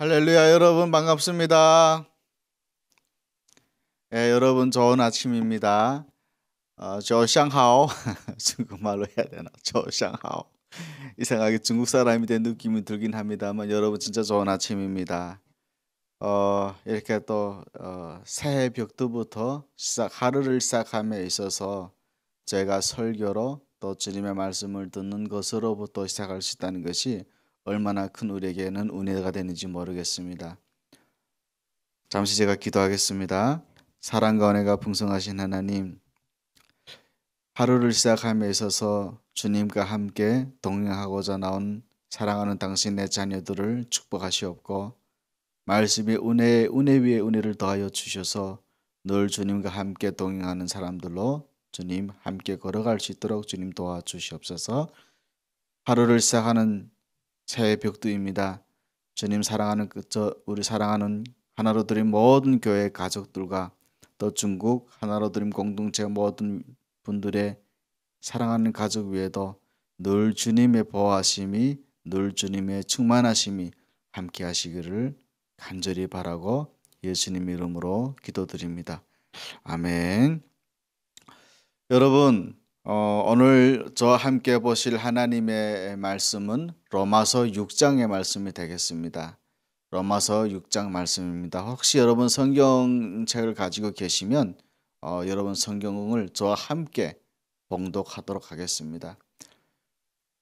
할렐루야 여러분 반갑습니다. 예, 여러분 좋은 아침입니다. 조샹하오 어, 중국말로 해야 되나? 조샹하오 이상하게 중국 사람이 된 느낌이 들긴 합니다만 여러분 진짜 좋은 아침입니다. 어, 이렇게 또 어, 새 벽두부터 시작 하루를 시작함에 있어서 제가 설교로 또 주님의 말씀을 듣는 것으로부터 시작할 수 있다는 것이 얼마나 큰 우리에게는 은혜가 되는지 모르겠습니다. 잠시 제가 기도하겠습니다. 사랑과 은혜가 풍성하신 하나님, 하루를 시작함에 있어서 주님과 함께 동행하고자 나온 사랑하는 당신의 자녀들을 축복하시옵고, 말씀이 은혜의 은혜 위에 은혜를 더하여 주셔서 늘 주님과 함께 동행하는 사람들로 주님 함께 걸어갈 수 있도록 주님 도와주시옵소서 하루를 시작하는 새해벽두입니다 주님 사랑하는 그저 우리 사랑하는 하나로드림 모든 교회 가족들과 또 중국 하나로드림 공동체 모든 분들의 사랑하는 가족 위에도 늘 주님의 보호하심이 늘 주님의 충만하심이 함께 하시기를 간절히 바라고 예수님 이름으로 기도드립니다. 아멘. 여러분, 어, 오늘 저 함께 보실 하나님의 말씀은 로마서 6장의 말씀이 되겠습니다. 로마서 6장 말씀입니다. 혹시 여러분 성경책을 가지고 계시면 어, 여러분 성경을 저와 함께 봉독하도록 하겠습니다.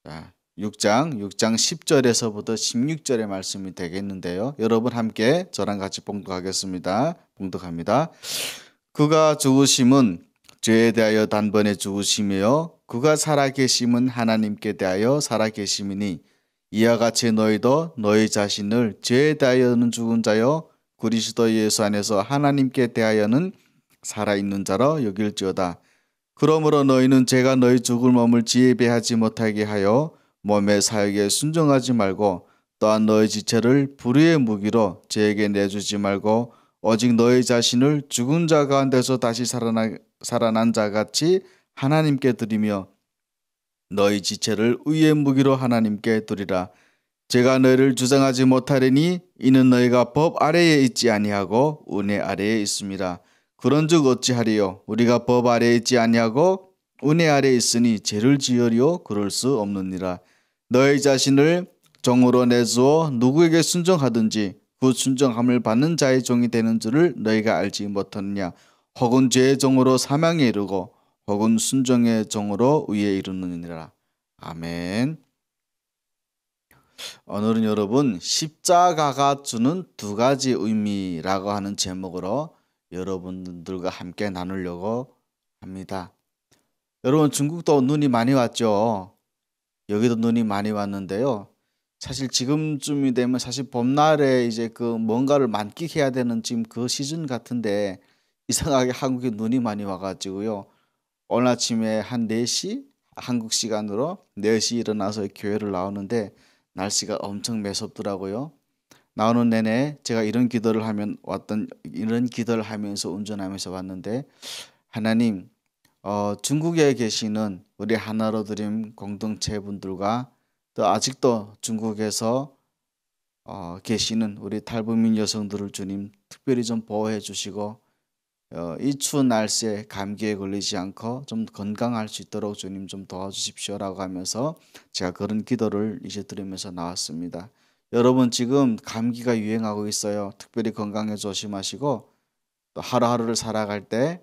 자, 6장, 6장 10절에서부터 16절의 말씀이 되겠는데요. 여러분 함께 저랑 같이 봉독하겠습니다. 봉독합니다. 그가 죽으심은 죄에 대하여 단번에 죽으심이요. 그가 살아계심은 하나님께 대하여 살아계심이니 이와 같이 너희도 너희 자신을 죄에 대하여는 죽은 자여 그리스도 예수 안에서 하나님께 대하여는 살아있는 자로 여길지어다. 그러므로 너희는 제가 너희 죽을 몸을 지배하지 못하게 하여 몸의 사역에 순종하지 말고 또한 너희 지체를 불의의 무기로 제에게 내주지 말고 오직 너희 자신을 죽은 자 가운데서 다시 살아나, 살아난 자 같이 하나님께 드리며 너희 지체를 의의 무기로 하나님께 드리라 제가 너희를 주장하지 못하리니 이는 너희가 법 아래에 있지 아니하고 은혜 아래에 있습니다. 그런즉 어찌하리요 우리가 법 아래에 있지 아니하고 은혜 아래에 있으니 죄를 지으리요 그럴 수 없느니라. 너희 자신을 종으로 내주어 누구에게 순종하든지 그 순종함을 받는 자의 종이 되는 줄을 너희가 알지 못하느냐. 혹은 죄의 종으로 사망에 이르고 복은 순정의 정으로 위에 이르느니라. 아멘. 오늘은 여러분 십자가가 주는 두 가지 의미라고 하는 제목으로 여러분들과 함께 나누려고 합니다. 여러분 중국도 눈이 많이 왔죠. 여기도 눈이 많이 왔는데요. 사실 지금쯤이 되면 사실 봄날에 이제 그 뭔가를 만끽해야 되는 지금 그 시즌 같은데 이상하게 한국에 눈이 많이 와가지고요. 오늘 아침에 한 4시 한국 시간으로 4시 일어나서 교회를 나오는데 날씨가 엄청 매섭더라고요. 나오는 내내 제가 이런 기도를 하면 왔던 이런 기도를 하면서 운전하면서 왔는데 하나님 어, 중국에 계시는 우리 하나로 드림 공동체 분들과 또 아직도 중국에서 어, 계시는 우리 탈북민 여성들을 주님 특별히 좀 보호해 주시고 어, 이 추운 날씨에 감기에 걸리지 않고 좀 건강할 수 있도록 주님 좀 도와주십시오라고 하면서 제가 그런 기도를 이제 드리면서 나왔습니다. 여러분 지금 감기가 유행하고 있어요. 특별히 건강에 조심하시고 또 하루하루를 살아갈 때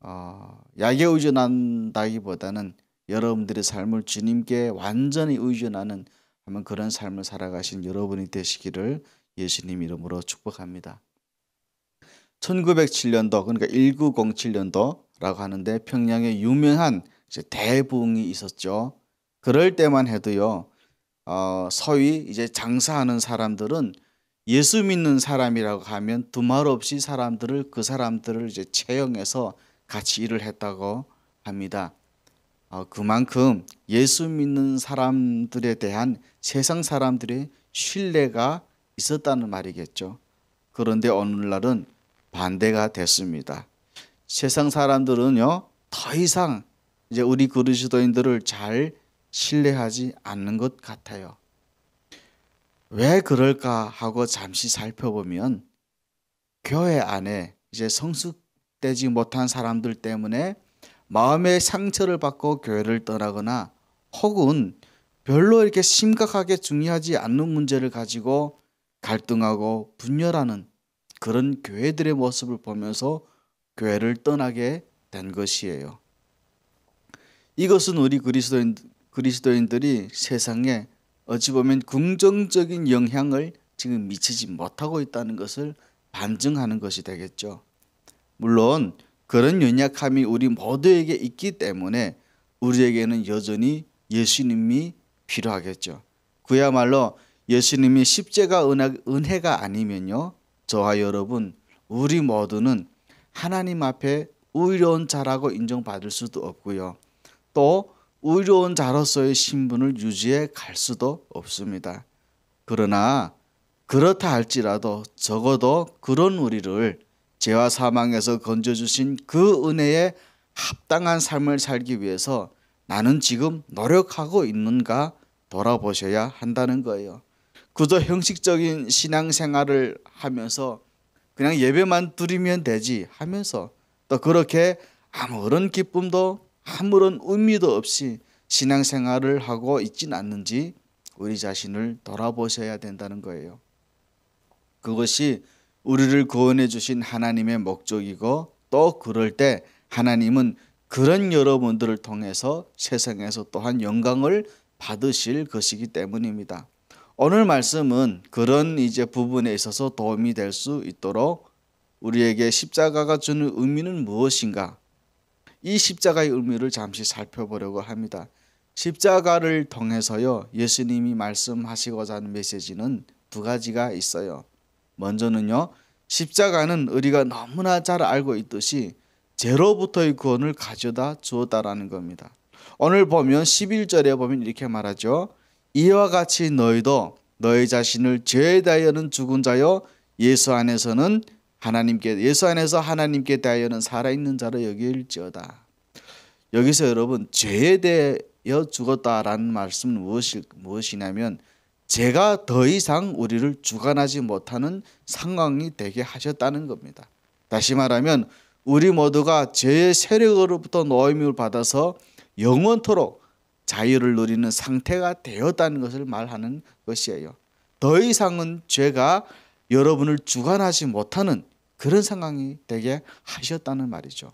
어, 약에 의존한다기보다는 여러분들의 삶을 주님께 완전히 의존하는 그런 삶을 살아가신 여러분이 되시기를 예수님 이름으로 축복합니다. 1907년도 그러니까 1907년도라고 하는데 평양에 유명한 이제 대붕이 있었죠. 그럴 때만 해도요. 어, 서위 이제 장사하는 사람들은 예수 믿는 사람이라고 하면 두말 없이 사람들을 그 사람들을 이제 채용해서 같이 일을 했다고 합니다. 어, 그만큼 예수 믿는 사람들에 대한 세상 사람들의 신뢰가 있었다는 말이겠죠. 그런데 어느 날은 반대가 됐습니다. 세상 사람들은요, 더 이상 이제 우리 그리스도인들을 잘 신뢰하지 않는 것 같아요. 왜 그럴까 하고 잠시 살펴보면 교회 안에 이제 성숙되지 못한 사람들 때문에 마음의 상처를 받고 교회를 떠나거나 혹은 별로 이렇게 심각하게 중요하지 않는 문제를 가지고 갈등하고 분열하는 그런 교회들의 모습을 보면서 교회를 떠나게 된 것이에요. 이것은 우리 그리스도인, 그리스도인들이 세상에 어찌 보면 긍정적인 영향을 지금 미치지 못하고 있다는 것을 반증하는 것이 되겠죠. 물론 그런 연약함이 우리 모두에게 있기 때문에 우리에게는 여전히 예수님이 필요하겠죠. 그야말로 예수님이 십제가 은혜가 아니면요. 저와 여러분 우리 모두는 하나님 앞에 의로운 자라고 인정받을 수도 없고요. 또 의로운 자로서의 신분을 유지해 갈 수도 없습니다. 그러나 그렇다 할지라도 적어도 그런 우리를 죄와 사망에서 건져주신 그 은혜에 합당한 삶을 살기 위해서 나는 지금 노력하고 있는가 돌아보셔야 한다는 거예요. 그저 형식적인 신앙생활을 하면서 그냥 예배만 드리면 되지 하면서 또 그렇게 아무런 기쁨도 아무런 의미도 없이 신앙생활을 하고 있진 않는지 우리 자신을 돌아보셔야 된다는 거예요. 그것이 우리를 구원해 주신 하나님의 목적이고 또 그럴 때 하나님은 그런 여러분들을 통해서 세상에서 또한 영광을 받으실 것이기 때문입니다. 오늘 말씀은 그런 이제 부분에 있어서 도움이 될 수 있도록 우리에게 십자가가 주는 의미는 무엇인가? 이 십자가의 의미를 잠시 살펴보려고 합니다. 십자가를 통해서요, 예수님이 말씀하시고자 하는 메시지는 두 가지가 있어요. 먼저는요, 십자가는 우리가 너무나 잘 알고 있듯이 제로부터의 구원을 가져다 주었다라는 겁니다. 오늘 보면 11절에 보면 이렇게 말하죠. 이와 같이 너희도 너희 자신을 죄에 대하여는 죽은 자여 예수 안에서는 하나님께 예수 안에서 하나님께 대하여는 살아있는 자로 여길지어다. 여기서 여러분 죄에 대하여 죽었다라는 말씀은 무엇이, 무엇이냐면 제가 더 이상 우리를 주관하지 못하는 상황이 되게 하셨다는 겁니다. 다시 말하면 우리 모두가 죄의 세력으로부터 노임을 받아서 영원토록 자유를 누리는 상태가 되었다는 것을 말하는 것이에요. 더 이상은 죄가 여러분을 주관하지 못하는 그런 상황이 되게 하셨다는 말이죠.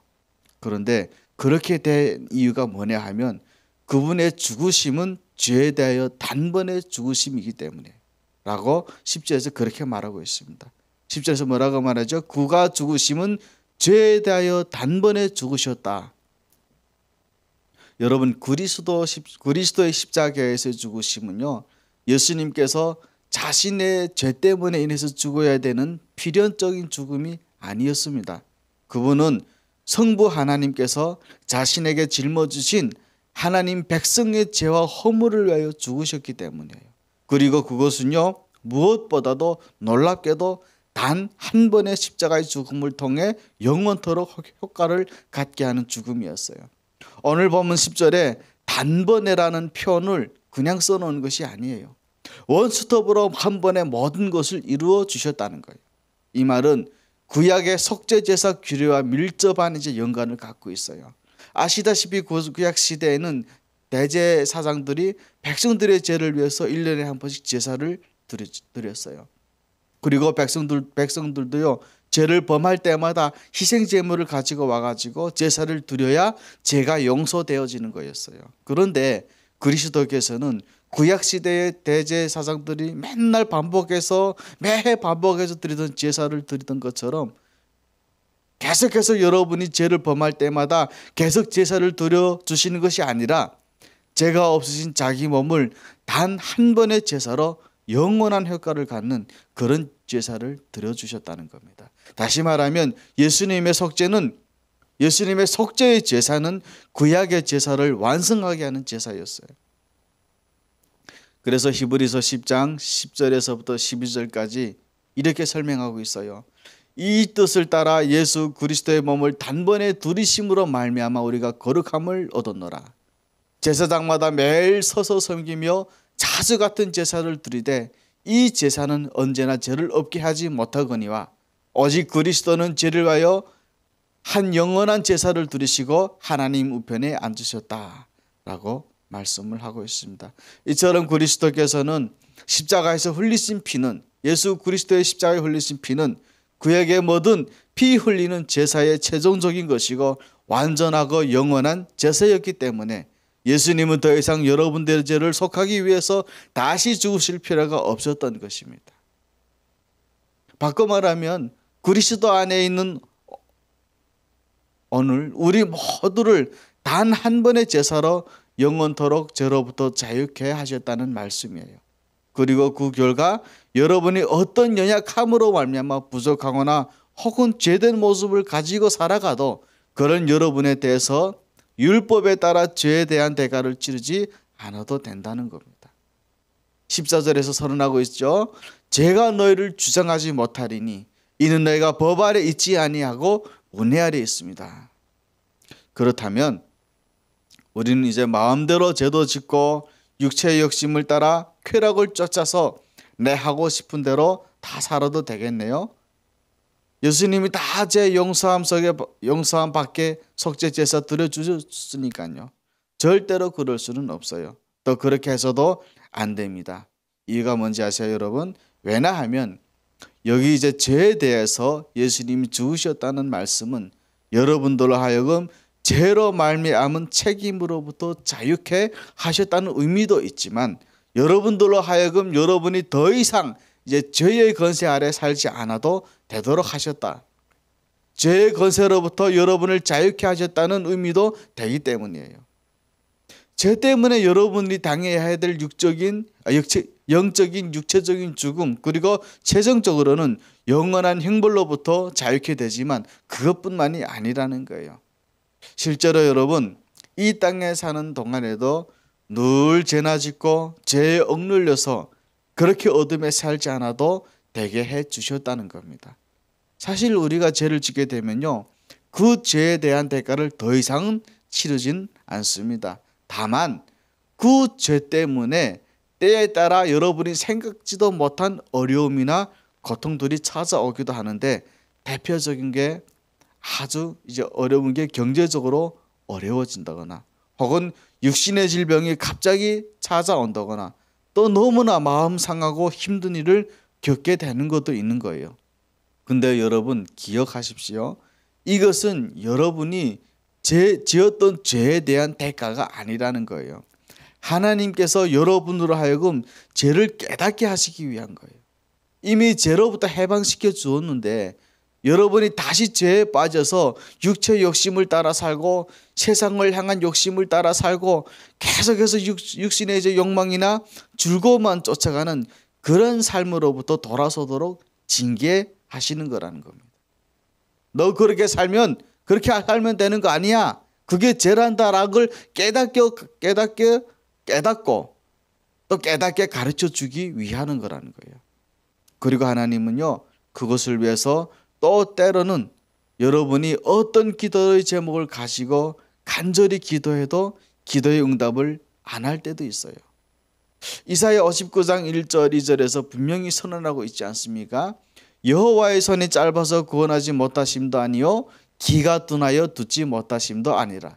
그런데 그렇게 된 이유가 뭐냐 하면 그분의 죽으심은 죄에 대하여 단번의 죽으심이기 때문에 라고 10절에서 그렇게 말하고 있습니다. 10절에서 뭐라고 말하죠? 그가 죽으심은 죄에 대하여 단번에 죽으셨다. 여러분 그리스도 그리스도의 십자가에서 죽으심은요. 예수님께서 자신의 죄 때문에 인해서 죽어야 되는 필연적인 죽음이 아니었습니다. 그분은 성부 하나님께서 자신에게 짊어주신 하나님 백성의 죄와 허물을 위하여 죽으셨기 때문이에요. 그리고 그것은요, 무엇보다도 놀랍게도 단 한 번의 십자가의 죽음을 통해 영원토록 효과를 갖게 하는 죽음이었어요. 오늘 보면 10절에 단번에라는 표현을 그냥 써놓은 것이 아니에요. 원스톱으로 한 번에 모든 것을 이루어 주셨다는 거예요. 이 말은 구약의 속죄제사 규례와 밀접한 이제 연관을 갖고 있어요. 아시다시피 그 구약 시대에는 대제사장들이 백성들의 죄를 위해서 1년에 한 번씩 제사를 드렸어요. 그리고 백성들 백성들도요 죄를 범할 때마다 희생 제물을 가지고 와가지고 제사를 드려야 죄가 용서되어지는 거였어요. 그런데 그리스도께서는 구약 시대의 대제 사상들이 맨날 반복해서 매해 반복해서 드리던 제사를 드리던 것처럼 계속해서 여러분이 죄를 범할 때마다 계속 제사를 드려 주시는 것이 아니라 죄가 없으신 자기 몸을 단 한 번의 제사로 영원한 효과를 갖는 그런 제사를 드려 주셨다는 겁니다. 다시 말하면 예수님의 속죄는 예수님의 속죄의 제사는 구약의 제사를 완성하게 하는 제사였어요. 그래서 히브리서 10장 10절에서부터 12절까지 이렇게 설명하고 있어요. 이 뜻을 따라 예수 그리스도의 몸을 단번에 두리심으로 말미암아 우리가 거룩함을 얻었노라. 제사장마다 매일 서서 섬기며 자수 같은 제사를 드리되 이 제사는 언제나 죄를 없게 하지 못하거니와 오직 그리스도는 죄를 위하여 한 영원한 제사를 들리시고 하나님 우편에 앉으셨다라고 말씀을 하고 있습니다. 이처럼 그리스도께서는 십자가에서 흘리신 피는 예수 그리스도의 십자가에 흘리신 피는 그에게 뭐든 피 흘리는 제사의 최종적인 것이고 완전하고 영원한 제사였기 때문에 예수님은 더 이상 여러분들의 죄를 속하기 위해서 다시 죽으실 필요가 없었던 것입니다. 바꿔 말하면 그리스도 안에 있는 오늘 우리 모두를 단 한 번의 제사로 영원토록 저로부터 자유케 하셨다는 말씀이에요. 그리고 그 결과 여러분이 어떤 연약함으로 말미암아 부족하거나 혹은 죄된 모습을 가지고 살아가도 그런 여러분에 대해서 율법에 따라 죄에 대한 대가를 치르지 않아도 된다는 겁니다. 14절에서 선언하고 있죠. 제가 너희를 주장하지 못하리니 이는 너희가 법 아래 있지 아니하고 은혜 아래 있습니다. 그렇다면 우리는 이제 마음대로 제도 짓고 육체의 욕심을 따라 쾌락을 쫓아서 내 하고 싶은 대로 다 살아도 되겠네요. 예수님이 다 제 용서함 속에 용서함 밖에 속죄 제사 드려 주셨으니까요. 절대로 그럴 수는 없어요. 또 그렇게 해서도 안 됩니다. 이유가 뭔지 아세요, 여러분? 왜나 하면 여기 이제 죄에 대해서 예수님이 죽으셨다는 말씀은 여러분들로 하여금 죄로 말미암은 책임으로부터 자유케 하셨다는 의미도 있지만 여러분들로 하여금 여러분이 더 이상 이제 죄의 건세 아래 살지 않아도 되도록 하셨다. 죄의 건세로부터 여러분을 자유케 하셨다는 의미도 되기 때문이에요. 죄 때문에 여러분이 당해야 될 육적인 아, 체 영적인 육체적인 죽음 그리고 최종적으로는 영원한 형벌로부터 자유케 되지만 그것뿐만이 아니라는 거예요. 실제로 여러분 이 땅에 사는 동안에도 늘 죄나 짓고 죄에 억눌려서 그렇게 어둠에 살지 않아도 되게 해 주셨다는 겁니다. 사실 우리가 죄를 짓게 되면요. 그 죄에 대한 대가를 더 이상은 치르진 않습니다. 다만 그 죄 때문에 때에 따라 여러분이 생각지도 못한 어려움이나 고통들이 찾아오기도 하는데 대표적인 게 아주 이제 어려운 게 경제적으로 어려워진다거나 혹은 육신의 질병이 갑자기 찾아온다거나 또 너무나 마음 상하고 힘든 일을 겪게 되는 것도 있는 거예요. 근데 여러분 기억하십시오. 이것은 여러분이 제, 지었던 죄에 대한 대가가 아니라는 거예요. 하나님께서 여러분으로 하여금 죄를 깨닫게 하시기 위한 거예요. 이미 죄로부터 해방시켜 주었는데 여러분이 다시 죄에 빠져서 육체 욕심을 따라 살고 세상을 향한 욕심을 따라 살고 계속해서 육, 육신의 이제 욕망이나 즐거움만 쫓아가는 그런 삶으로부터 돌아서도록 징계하시는 거라는 겁니다. 너 그렇게 살면 그렇게 살면 되는 거 아니야. 그게 죄란다라는 깨닫게 깨닫게 깨닫고 또 깨닫게 가르쳐 주기 위하는 거라는 거예요. 그리고 하나님은요, 그것을 위해서 또 때로는 여러분이 어떤 기도의 제목을 가지고 간절히 기도해도 기도의 응답을 안 할 때도 있어요. 이사야 59장 1절 2절에서 분명히 선언하고 있지 않습니까? 여호와의 손이 짧아서 구원하지 못하심도 아니요 기가 둔하여 듣지 못하심도 아니라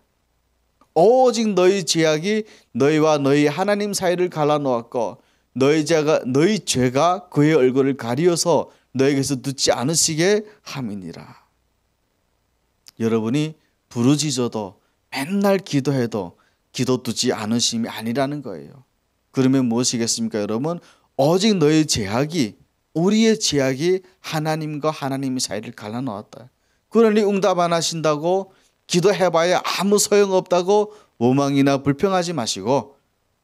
오직 너희 죄악이 너희와 너희 하나님 사이를 갈라놓았고 너희 죄가 너희 죄가 그의 얼굴을 가리어서 너에게서 듣지 않으시게 함이니라. 여러분이 부르짖어도 맨날 기도해도 기도 듣지 않으심이 아니라는 거예요. 그러면 무엇이겠습니까, 여러분? 오직 너희 죄악이 우리의 죄악이 하나님과 하나님 사이를 갈라놓았다. 그러니 응답 안 하신다고 기도해봐야 아무 소용없다고 원망이나 불평하지 마시고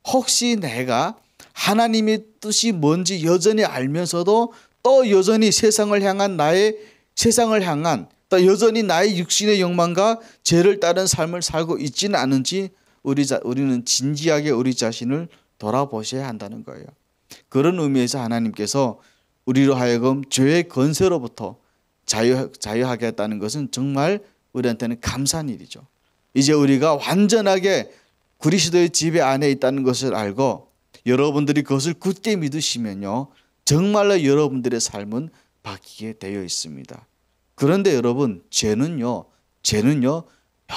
혹시 내가 하나님의 뜻이 뭔지 여전히 알면서도 또 여전히 세상을 향한 나의 세상을 향한 또 여전히 나의 육신의 욕망과 죄를 따른 삶을 살고 있지는 않은지 우리 자, 우리는 진지하게 우리 자신을 돌아보셔야 한다는 거예요. 그런 의미에서 하나님께서 우리로 하여금 죄의 건세로부터 자유, 자유하게 했다는 것은 정말 우리한테는 감사한 일이죠. 이제 우리가 완전하게 그리스도의 지배 안에 있다는 것을 알고 여러분들이 그것을 굳게 믿으시면요. 정말로 여러분들의 삶은 바뀌게 되어 있습니다. 그런데 여러분, 죄는요. 죄는요.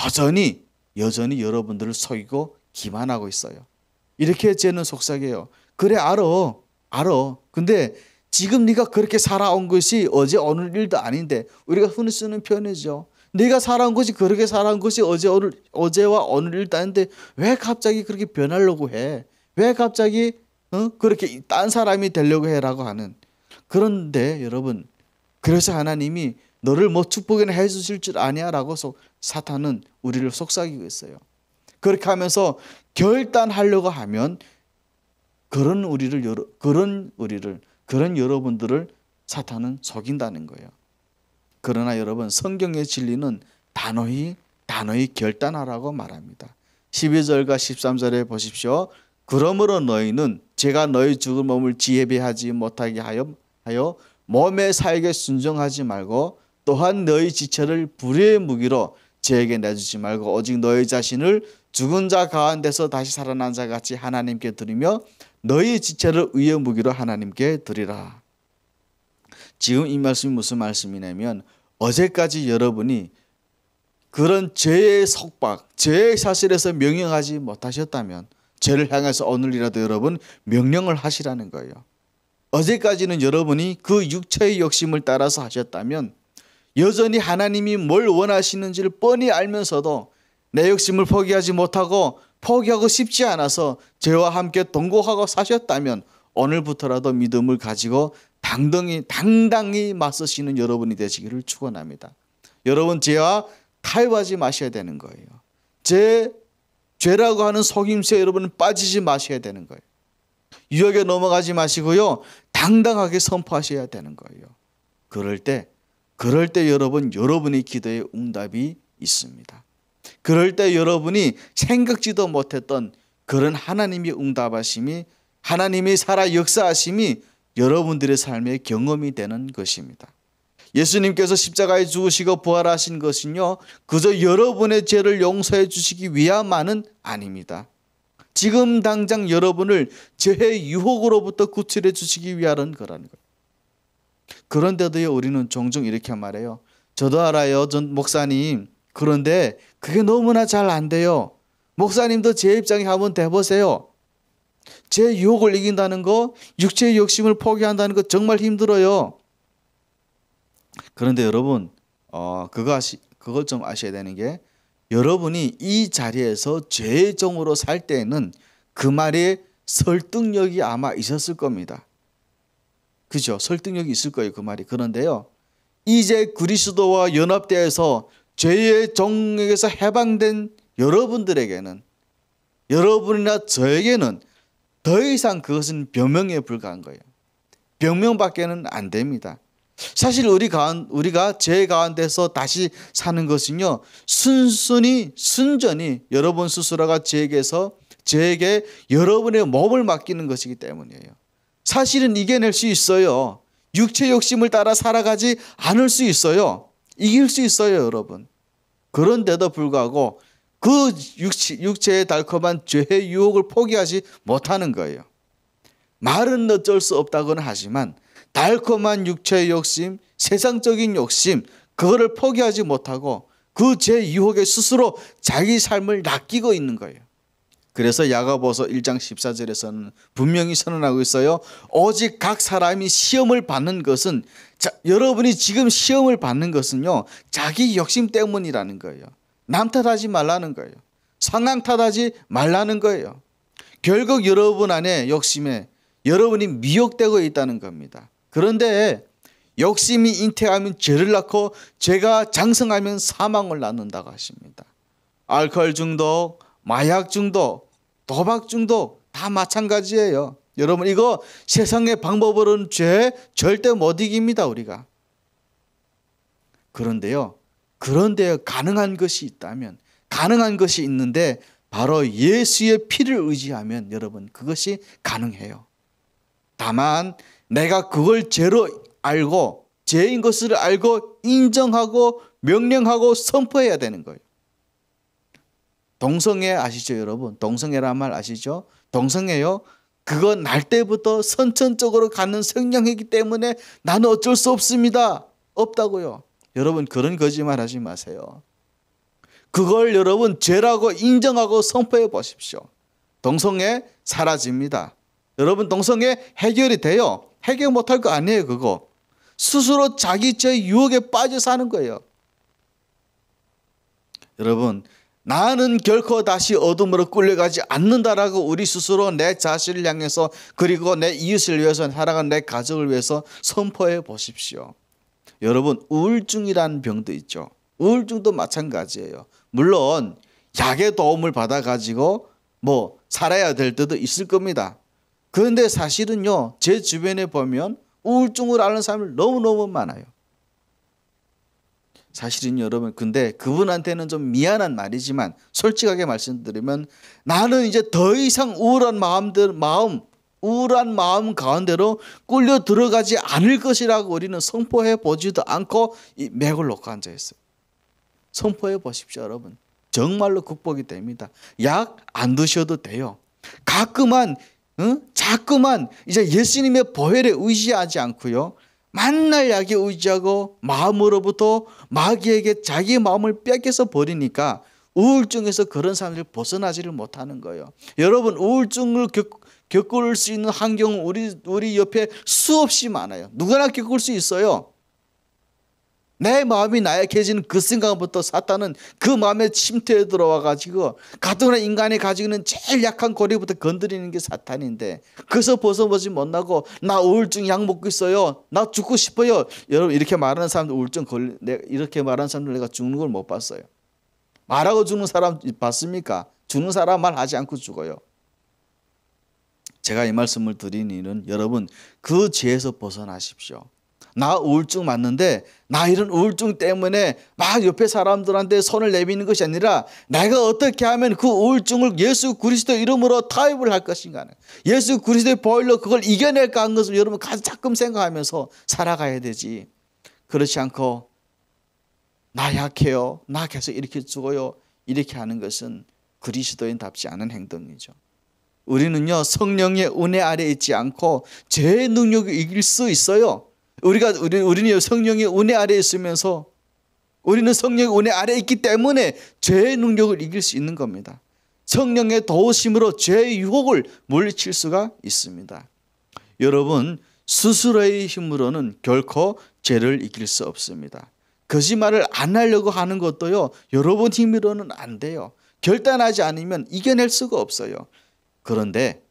여전히 여전히 여러분들을 속이고 기만하고 있어요. 이렇게 죄는 속삭여요. 그래 알아. 알아. 근데 지금 네가 그렇게 살아온 것이 어제 어느 일도 아닌데 우리가 흔히 쓰는 표현이죠. 네가 살아온 것이 그렇게 살아온 것이 어제 오늘 어제와 오늘일 따는데 왜 갑자기 그렇게 변하려고 해? 왜 갑자기 어? 그렇게 딴 사람이 되려고 해라고 하는 그런데 여러분 그래서 하나님이 너를 뭐 축복이나 해주실 줄 아냐라고 속, 사탄은 우리를 속삭이고 있어요. 그렇게 하면서 결단하려고 하면 그런 우리를 그런 우리를 그런 여러분들을 사탄은 속인다는 거예요. 그러나 여러분 성경의 진리는 단호히 단호히 결단하라고 말합니다. 12절과 13절에 보십시오. 그러므로 너희는 제가 너희 죽은 몸을 지혜배하지 못하게 하여 몸의 사역에 순종하지 말고 또한 너희 지체를 불의의 무기로 제에게 내주지 말고 오직 너희 자신을 죽은 자 가운데서 다시 살아난 자 같이 하나님께 드리며 너희 지체를 의의 무기로 하나님께 드리라. 지금 이 말씀이 무슨 말씀이냐면 어제까지 여러분이 그런 죄의 속박, 죄의 사실에서 명령하지 못하셨다면 죄를 향해서 오늘이라도 여러분 명령을 하시라는 거예요. 어제까지는 여러분이 그 육체의 욕심을 따라서 하셨다면 여전히 하나님이 뭘 원하시는지를 뻔히 알면서도 내 욕심을 포기하지 못하고 포기하고 싶지 않아서 죄와 함께 동거하고 사셨다면 오늘부터라도 믿음을 가지고 당당히 당당히 맞서시는 여러분이 되시기를 축원합니다. 여러분 죄와 타협하지 마셔야 되는 거예요. 죄 죄라고 하는 속임수에 여러분은 빠지지 마셔야 되는 거예요. 유혹에 넘어가지 마시고요. 당당하게 선포하셔야 되는 거예요. 그럴 때 그럴 때 여러분 여러분의 기도에 응답이 있습니다. 그럴 때 여러분이 생각지도 못했던 그런 하나님의 응답하심이 하나님이 살아 역사하심이 여러분들의 삶의 경험이 되는 것입니다. 예수님께서 십자가에 죽으시고 부활하신 것은요, 그저 여러분의 죄를 용서해 주시기 위함만은 아닙니다. 지금 당장 여러분을 죄의 유혹으로부터 구출해 주시기 위하 거라는 거예요. 그런데도 우리는 종종 이렇게 말해요. 저도 알아요, 전 목사님. 그런데 그게 너무나 잘 안 돼요. 목사님도 제 입장에 한번 돼보세요. 제 유혹을 이긴다는 거, 육체의 욕심을 포기한다는 거 정말 힘들어요. 그런데 여러분, 어, 그거 아시, 그걸 좀 아셔야 되는 게 여러분이 이 자리에서 죄종으로 살 때는 그 말에 설득력이 아마 있었을 겁니다. 그죠? 설득력이 있을 거예요, 그 말이. 그런데요, 이제 그리스도와 연합되어서 죄의 종에게서 해방된 여러분들에게는 여러분이나 저에게는 더 이상 그것은 변명에 불과한 거예요. 변명밖에는 안 됩니다. 사실 우리 가운, 우리가 죄 가운데서 다시 사는 것은요 순순히 순전히 여러분 스스로가 죄에게서 죄에게 여러분의 몸을 맡기는 것이기 때문이에요. 사실은 이겨낼 수 있어요. 육체 욕심을 따라 살아가지 않을 수 있어요. 이길 수 있어요, 여러분. 그런데도 불구하고 그 육체, 의 달콤한 죄의 유혹을 포기하지 못하는 거예요. 말은 어쩔 수 없다고는 하지만 달콤한 육체의 욕심, 세상적인 욕심, 그거를 포기하지 못하고 그죄 유혹에 스스로 자기 삶을 낚이고 있는 거예요. 그래서 야가보서 1장 14절에서는 분명히 선언하고 있어요. 오직 각 사람이 시험을 받는 것은 자, 여러분이 지금 시험을 받는 것은요. 자기 욕심 때문이라는 거예요. 남 탓하지 말라는 거예요. 상황 탓하지 말라는 거예요. 결국 여러분 안에 욕심에 여러분이 미혹되고 있다는 겁니다. 그런데 욕심이 인태하면 죄를 낳고 죄가 장성하면 사망을 낳는다고 하십니다. 알코올 중독, 마약 중독, 도박 중독 다 마찬가지예요. 여러분 이거 세상의 방법으로는 죄 절대 못 이깁니다 우리가. 그런데요. 그런데 가능한 것이 있다면 가능한 것이 있는데 바로 예수의 피를 의지하면 여러분 그것이 가능해요. 다만 내가 그걸 죄로 알고 죄인 것을 알고 인정하고 명령하고 선포해야 되는 거예요. 동성애 아시죠 여러분? 동성애란 말 아시죠? 동성애요. 그건 날 때부터 선천적으로 갖는 성향이기 때문에 나는 어쩔 수 없습니다. 없다고요. 여러분 그런 거짓말 하지 마세요. 그걸 여러분 죄라고 인정하고 선포해 보십시오. 동성애 사라집니다. 여러분 동성애 해결이 돼요. 해결 못할 거 아니에요 그거. 스스로 자기 죄 유혹에 빠져 사는 거예요. 여러분 나는 결코 다시 어둠으로 끌려가지 않는다라고 우리 스스로 내 자신을 향해서 그리고 내 이웃을 위해서 살아간 내 가족을 위해서 선포해 보십시오. 여러분 우울증이라는 병도 있죠. 우울증도 마찬가지예요. 물론 약의 도움을 받아 가지고 뭐 살아야 될 때도 있을 겁니다. 그런데 사실은요. 제 주변에 보면 우울증을 앓는 사람이 너무너무 많아요. 사실은 여러분 근데 그분한테는 좀 미안한 말이지만 솔직하게 말씀드리면 나는 이제 더 이상 우울한 마음들 마음 우울한 마음 가운데로 꿀려 들어가지 않을 것이라고 우리는 선포해 보지도 않고 이 맥을 놓고 앉아 있어요. 선포해 보십시오, 여러분. 정말로 극복이 됩니다. 약 안 드셔도 돼요. 가끔만, 응? 자꾸만 이제 예수님의 보혈에 의지하지 않고요. 만날 약에 의지하고 마음으로부터 마귀에게 자기 마음을 뺏겨서 버리니까 우울증에서 그런 사람들이 벗어나지를 못하는 거예요. 여러분 우울증을 겪, 겪을 수 있는 환경은 우리, 우리 옆에 수없이 많아요. 누구나 겪을 수 있어요. 내 마음이 나약해지는 그 생각부터 사탄은 그 마음에 침투에 들어와가지고 가뜩이나 인간이 가지고 있는 제일 약한 고리부터 건드리는 게 사탄인데 그래서 벗어보지 못하고 나 우울증 약 먹고 있어요. 나 죽고 싶어요. 여러분 이렇게 말하는 사람들 우울증 걸리 이렇게 말하는 사람들 내가 죽는 걸 못 봤어요. 말하고 죽는 사람 봤습니까? 죽는 사람 말 하지 않고 죽어요. 제가 이 말씀을 드린 일는 여러분 그 죄에서 벗어나십시오. 나 우울증 맞는데 나 이런 우울증 때문에 막 옆에 사람들한테 손을 내미는 것이 아니라 내가 어떻게 하면 그 우울증을 예수 그리스도 이름으로 타협을 할 것인가 예수 그리스도의 보일러 그걸 이겨낼까 한 것을 여러분 가끔 생각하면서 살아가야 되지 그렇지 않고 나 약해요 나 계속 이렇게 죽어요 이렇게 하는 것은 그리스도인답지 않은 행동이죠. 우리는요 성령의 은혜 아래 있지 않고 죄의 능력을 이길 수 있어요. 우리가 우리 우리는 성령의 은혜 아래 있으면서 우리는 성령의 은혜 아래 있기 때문에 죄의 능력을 이길 수 있는 겁니다. 성령의 도우심으로 죄의 유혹을 물리칠 수가 있습니다. 여러분 스스로의 힘으로는 결코 죄를 이길 수 없습니다. 거짓말을 안 하려고 하는 것도요 여러분 힘으로는 안 돼요. 결단하지 않으면 이겨낼 수가 없어요. 그런데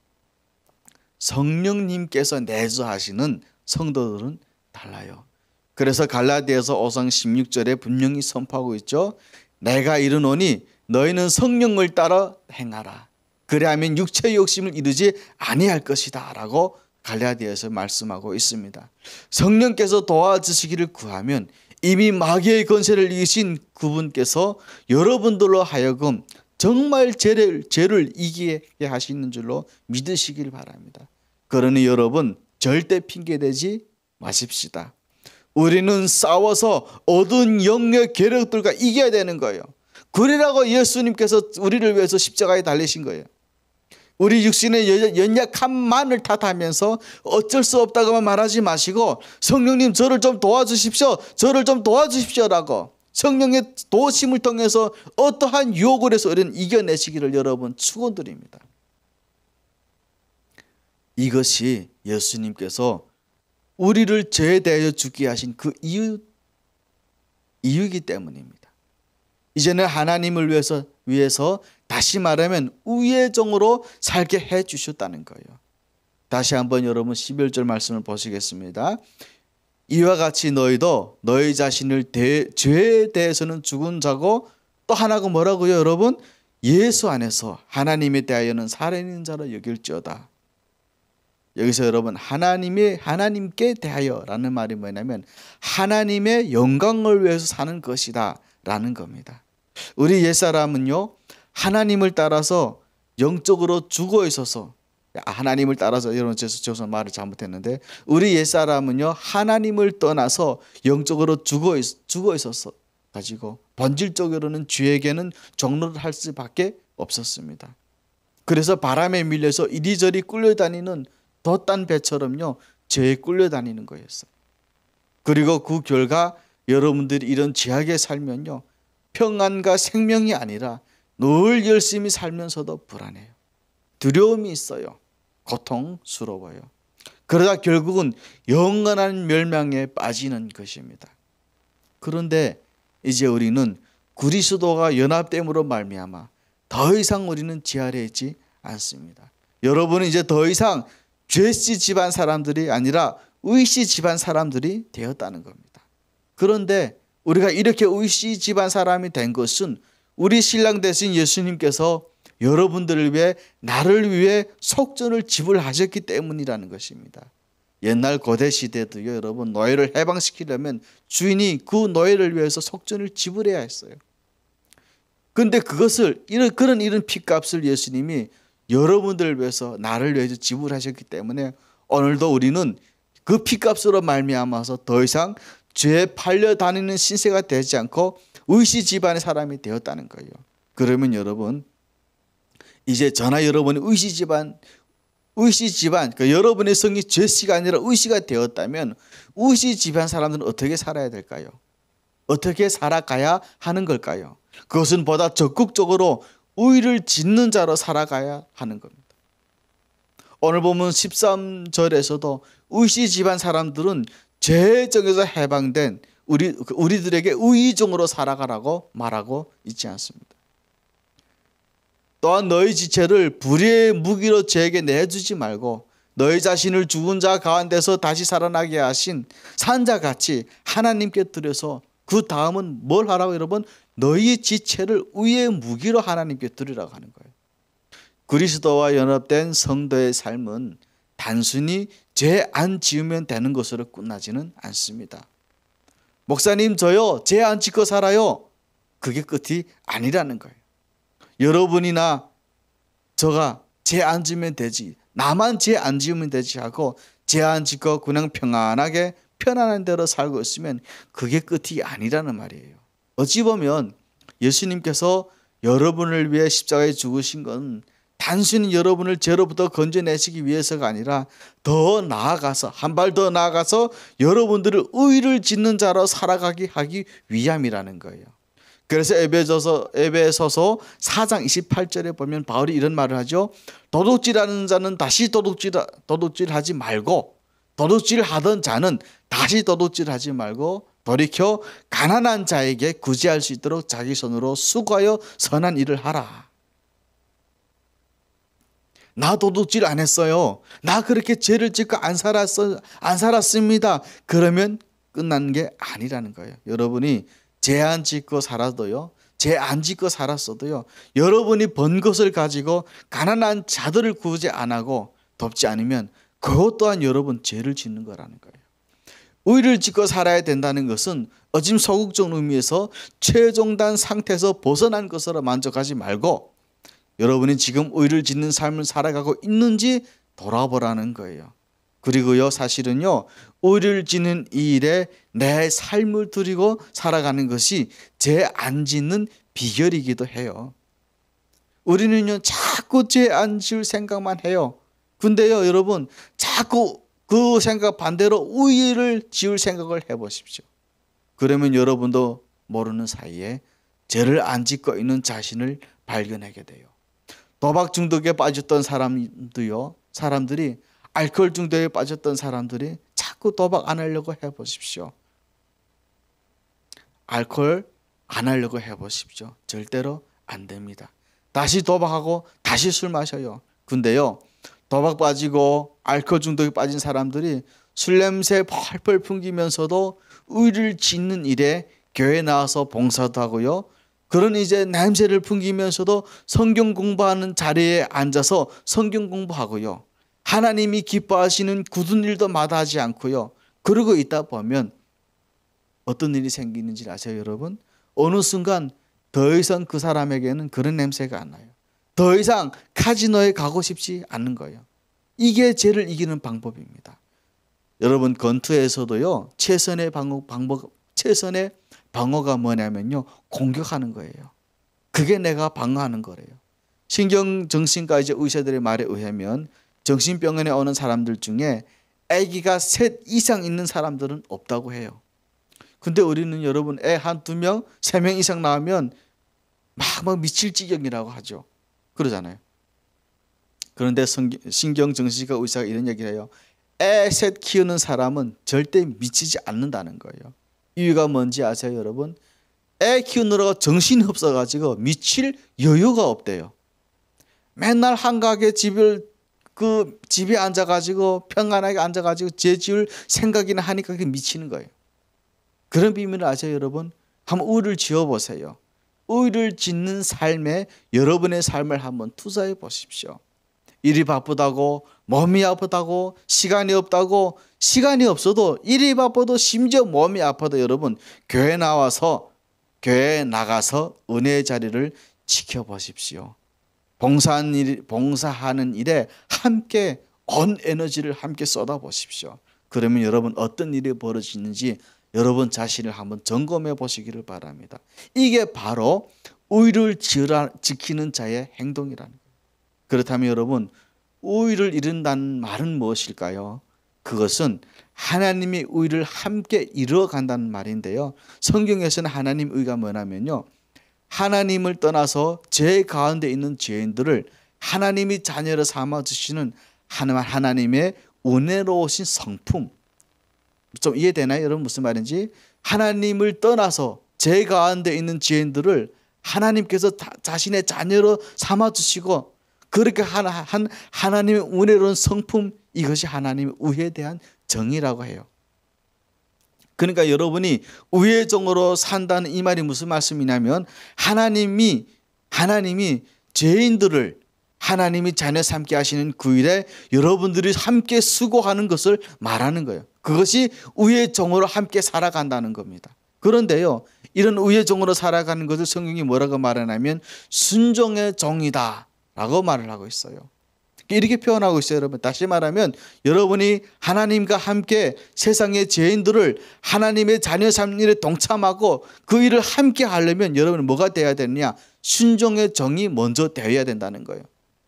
성령님께서 내주하시는 성도들은 달라요. 그래서 갈라디아서 5상 16절에 분명히 선포하고 있죠. 내가 이르노니 너희는 성령을 따라 행하라. 그래하면 육체의 욕심을 이루지 아니할 것이다. 라고 갈라디아에서 말씀하고 있습니다. 성령께서 도와주시기를 구하면 이미 마귀의 권세를 이기신 그분께서 여러분들로 하여금 정말 죄를, 죄를 이기게 하시는 줄로 믿으시길 바랍니다. 그러니 여러분 절대 핑계대지 마십시다. 우리는 싸워서 얻은 영의 괴력들과 이겨야 되는 거예요. 그리라고 예수님께서 우리를 위해서 십자가에 달리신 거예요. 우리 육신의 연약함만을 탓하면서 어쩔 수 없다고만 말하지 마시고 성령님 저를 좀 도와주십시오. 저를 좀 도와주십시오라고 성령의 도심을 통해서 어떠한 유혹을 해서 어린 이겨내시기를 여러분 축원드립니다. 이것이 예수님께서 우리를 죄에 대하여 죽게 하신 그 이유 이유이기 때문입니다. 이제는 하나님을 위해서 위해서 다시 말하면 우애정으로 살게 해 주셨다는 거예요. 다시 한번 여러분 11절 말씀을 보시겠습니다. 이와 같이 너희도 너희 자신을 대, 죄에 대해서는 죽은 자고 또 하나가 뭐라고요 여러분 예수 안에서 하나님에 대하여는 살아있는 자로 여길지어다 여기서 여러분 하나님이 하나님께 대하여라는 말이 뭐냐면 하나님의 영광을 위해서 사는 것이다라는 겁니다. 우리 옛사람은요 하나님을 따라서 영적으로 죽어 있어서 아, 하나님을 따라서 여러분 죄송해서 말을 잘못했는데 우리 옛사람은요 하나님을 떠나서 영적으로 죽어 있, 죽어 있었어 가지고 본질적으로는 죄에게는 종로를 할 수밖에 없었습니다. 그래서 바람에 밀려서 이리저리 끌려다니는 덧단 배처럼요 죄에 끌려다니는 거였어요. 그리고 그 결과 여러분들이 이런 죄악에 살면요 평안과 생명이 아니라 늘 열심히 살면서도 불안해요. 두려움이 있어요. 고통스러워요. 그러다 결국은 영원한 멸망에 빠지는 것입니다. 그런데 이제 우리는 그리스도가 연합됨으로 말미암아 더 이상 우리는 지하에 있지 않습니다. 여러분은 이제 더 이상 죄씨 집안 사람들이 아니라 의씨 집안 사람들이 되었다는 겁니다. 그런데 우리가 이렇게 의씨 집안 사람이 된 것은 우리 신랑 대신 예수님께서 여러분들을 위해 나를 위해 속전을 지불하셨기 때문이라는 것입니다. 옛날 거대 시대도요, 여러분, 노예를 해방시키려면 주인이 그 노예를 위해서 속전을 지불해야 했어요. 근데 그것을, 이런, 그런 이런 핏값을 예수님이 여러분들을 위해서, 나를 위해서 지불하셨기 때문에 오늘도 우리는 그 핏값으로 말미암아서 더 이상 죄에 팔려 다니는 신세가 되지 않고 의시 집안의 사람이 되었다는 거예요. 그러면 여러분, 이제 전나여러분의 의시 집안 의시 집안 그 여러분의 성이 죄씨가 아니라 의시가 되었다면 의시 집안 사람들은 어떻게 살아야 될까요? 어떻게 살아가야 하는 걸까요? 그것은 보다 적극적으로 의를 짓는 자로 살아가야 하는 겁니다. 오늘 보면 13절에서도 의시 집안 사람들은 죄 정에서 해방된 우리, 우리들에게 의의종으로 살아가라고 말하고 있지 않습니다. 또한 너희 지체를 불의의 무기로 저에게 내주지 말고 너희 자신을 죽은 자 가운데서 다시 살아나게 하신 산자 같이 하나님께 드려서 그 다음은 뭘 하라고 여러분 너희 지체를 의의 무기로 하나님께 드리라고 하는 거예요. 그리스도와 연합된 성도의 삶은 단순히 죄 안 지으면 되는 것으로 끝나지는 않습니다. 목사님 저요 죄안 짓고 살아요. 그게 끝이 아니라는 거예요. 여러분이나 저가 죄안 지면 되지. 나만 죄안 지으면 되지 하고 죄안 짓고 그냥 평안하게 편안한 대로 살고 있으면 그게 끝이 아니라는 말이에요. 어찌 보면 예수님께서 여러분을 위해 십자가에 죽으신 건 단순히 여러분을 죄로부터 건져내시기 위해서가 아니라 더 나아가서 한 발 더 나아가서 여러분들을 의를 짓는 자로 살아가기 하기 위함이라는 거예요. 그래서 에베소서 에베소서 4장 28절에 보면 바울이 이런 말을 하죠. 도둑질하는 자는 다시 도둑질 도둑질하지 말고 도둑질하던 자는 다시 도둑질하지 말고 돌이켜 가난한 자에게 구제할 수 있도록 자기 손으로 수고하여 선한 일을 하라. 나 도둑질 안 했어요. 나 그렇게 죄를 짓고 안 살았어 안 살았습니다. 그러면 끝난 게 아니라는 거예요. 여러분이 제안 짓고 살아도요. 제안 짓고 살았어도요. 여러분이 번 것을 가지고 가난한 자들을 구하지 않고 돕지 않으면 그것 또한 여러분 죄를 짓는 거라는 거예요. 의를 짓고 살아야 된다는 것은 어짐 소극적 의미에서 최종단 상태에서 벗어난 것으로 만족하지 말고 여러분이 지금 의를 짓는 삶을 살아가고 있는지 돌아보라는 거예요. 그리고요 사실은요 오를 지는 이 일에 내 삶을 들리고 살아가는 것이 죄 안 짓는 비결이기도 해요. 우리는요 자꾸 죄 안 지을 생각만 해요. 근데요 여러분 자꾸 그 생각 반대로 우위를 지을 생각을 해보십시오. 그러면 여러분도 모르는 사이에 죄를 안 짓고 있는 자신을 발견하게 돼요. 도박 중독에 빠졌던 사람도요 사람들이 알코올 중독에 빠졌던 사람들이 자꾸 도박 안 하려고 해보십시오. 알코올 안 하려고 해보십시오. 절대로 안 됩니다. 다시 도박하고 다시 술 마셔요. 근데요, 도박 빠지고 알코올 중독에 빠진 사람들이 술 냄새 펄펄 풍기면서도 의를 짓는 일에 교회 나와서 봉사도 하고요. 그런 이제 냄새를 풍기면서도 성경 공부하는 자리에 앉아서 성경 공부하고요. 하나님이 기뻐하시는 굳은 일도 마다하지 않고요. 그러고 있다 보면 어떤 일이 생기는지 아세요, 여러분? 어느 순간 더 이상 그 사람에게는 그런 냄새가 안 나요. 더 이상 카지노에 가고 싶지 않는 거예요. 이게 죄를 이기는 방법입니다. 여러분 건투에서도요. 최선의 방어 방법 최선의 방어가 뭐냐면요. 공격하는 거예요. 그게 내가 방어하는 거래요. 신경 정신과 의사들의 말에 의하면 정신병원에 오는 사람들 중에 아기가 셋 이상 있는 사람들은 없다고 해요. 근데 우리는 여러분 애 한 두 명, 세 명 이상 나오면 막막 미칠 지경이라고 하죠. 그러잖아요. 그런데 신경정신과 의사가 이런 얘기를 해요. 애 셋 키우는 사람은 절대 미치지 않는다는 거예요. 이유가 뭔지 아세요, 여러분? 애키우느라 정신이 없어가지고 미칠 여유가 없대요. 맨날 한가하게 집을 그 집에 앉아가지고 평안하게 앉아가지고 재지울 생각이나 하니까 그게 미치는 거예요. 그런 비밀을 아세요, 여러분? 한번 의를 지어보세요. 의를 짓는 삶에 여러분의 삶을 한번 투자해 보십시오. 일이 바쁘다고 몸이 아프다고 시간이 없다고 시간이 없어도 일이 바빠도 심지어 몸이 아파도 여러분 교회 나와서 교회 나가서 은혜의 자리를 지켜보십시오. 봉사하는, 일, 봉사하는 일에 함께 온 에너지를 함께 쏟아보십시오. 그러면 여러분 어떤 일이 벌어지는지 여러분 자신을 한번 점검해 보시기를 바랍니다. 이게 바로 의를 지으라, 지키는 자의 행동이라는 거예요. 그렇다면 여러분 의를 이룬다는 말은 무엇일까요? 그것은 하나님의 의를 함께 이루어 간다는 말인데요. 성경에서는 하나님 의가 뭐냐면요. 하나님을 떠나서 죄 가운데 있는 죄인들을 하나님이 자녀로 삼아 주시는 하나님의 은혜로우신 성품. 좀 이해되나요? 여러분 무슨 말인지? 하나님을 떠나서 죄 가운데 있는 죄인들을 하나님께서 자신의 자녀로 삼아 주시고 그렇게 하한 하나님의 은혜로운 성품 이것이 하나님의 우애에 대한 정의라고 해요. 그러니까 여러분이 우회종으로 산다는 이 말이 무슨 말씀이냐면 하나님이 하나님이 죄인들을 하나님이 자녀 삼게 하시는 구일에 그 여러분들이 함께 수고하는 것을 말하는 거예요. 그것이 우회종으로 함께 살아간다는 겁니다. 그런데요. 이런 우회종으로 살아가는 것을 성경이 뭐라고 말하냐면 순종의 종이다 라고 말을 하고 있어요. 이렇게 표현하고 있어요, 여러분. 다시 말하면 여러분이 하나님과 함께 세상의 죄인들을 하나님의 자녀 삼 일에 동참하고 그 일을 함께 하려면 여러분은 뭐가 돼야 되느냐? 순종의 정이 먼저 되어야 된다는 거예요.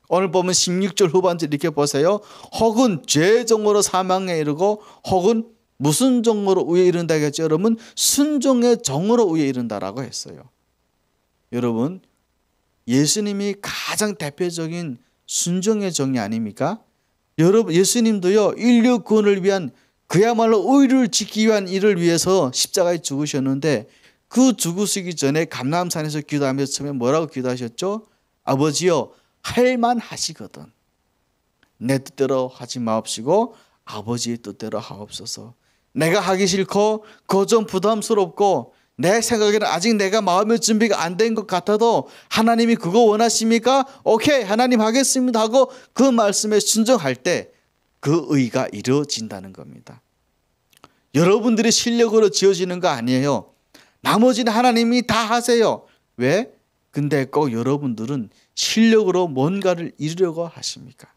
오늘 보면 16절 후반절 이렇게 보세요. 혹은 죄 종으로 사망에 이르고 혹은 무슨 종으로 우에 이른다 겠죠 여러분 순종의 정으로 우에 이른다라고 했어요. 여러분 예수님이 가장 대표적인 순종의 정이 아닙니까? 여러분 예수님도요 인류 구원을 위한 그야말로 의를 지키기 위한 일을 위해서 십자가에 죽으셨는데 그 죽으시기 전에 감람산에서 기도하면서 처음에 뭐라고 기도하셨죠? 아버지요 할만 하시거든 내 뜻대로 하지 마옵시고 아버지의 뜻대로 하옵소서 내가 하기 싫고 거좀 부담스럽고 내 생각에는 아직 내가 마음의 준비가 안 된 것 같아도 하나님이 그거 원하십니까? 오케이, 하나님 하겠습니다 하고 그 말씀에 순종할 때 그 의가 이루어진다는 겁니다. 여러분들이 실력으로 지어지는 거 아니에요. 나머지는 하나님이 다 하세요. 왜? 근데 꼭 여러분들은 실력으로 뭔가를 이루려고 하십니까?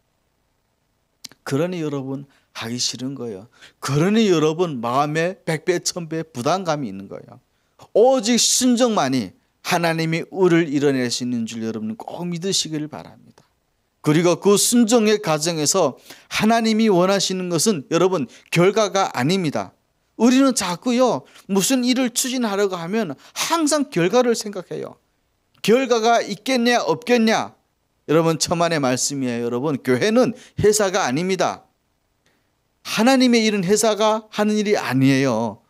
그러니 여러분 하기 싫은 거예요. 그러니 여러분 마음에 백배 천배 부담감이 있는 거예요. 오직 순종만이 하나님이 의를 이뤄내시는줄 여러분 꼭 믿으시기를 바랍니다. 그리고 그 순종의 과정에서 하나님이 원하시는 것은 여러분 결과가 아닙니다. 우리는 자꾸요 무슨 일을 추진하려고 하면 항상 결과를 생각해요. 결과가 있겠냐 없겠냐 여러분 천만의 말씀이에요 여러분 교회는 회사가 아닙니다. 하나님의 일은 회사가 하는 일이 아니에요.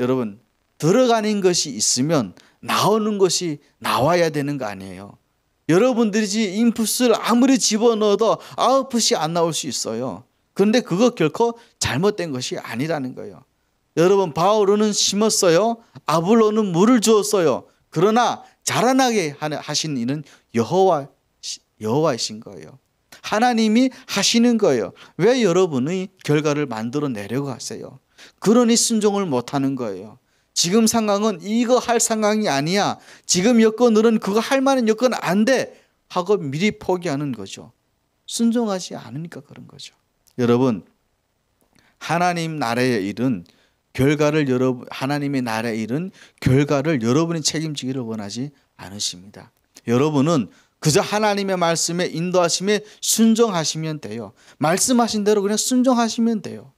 여러분 들어가는 것이 있으면 나오는 것이 나와야 되는 거 아니에요. 여러분들이 인풋을 아무리 집어넣어도 아웃풋이 안 나올 수 있어요. 그런데 그거 결코 잘못된 것이 아니라는 거예요. 여러분 바오로 심었어요. 아블로는 물을 주었어요. 그러나 자라나게 하신 이는 여호와 여호와이신 거예요. 하나님이 하시는 거예요. 왜 여러분의 결과를 만들어 내려고 하세요? 그러니 순종을 못하는 거예요. 지금 상황은 이거 할 상황이 아니야. 지금 여건으로는 그거 할 만한 여건 안 돼. 하고 미리 포기하는 거죠. 순종하지 않으니까 그런 거죠. 여러분, 하나님 나라의 일은 결과를 여러분 하나님의 나라의 일은 결과를 여러분이 책임지기를 원하지 않으십니다. 여러분은 그저 하나님의 말씀에 인도하심에 순종하시면 돼요. 말씀하신 대로 그냥 순종하시면 돼요.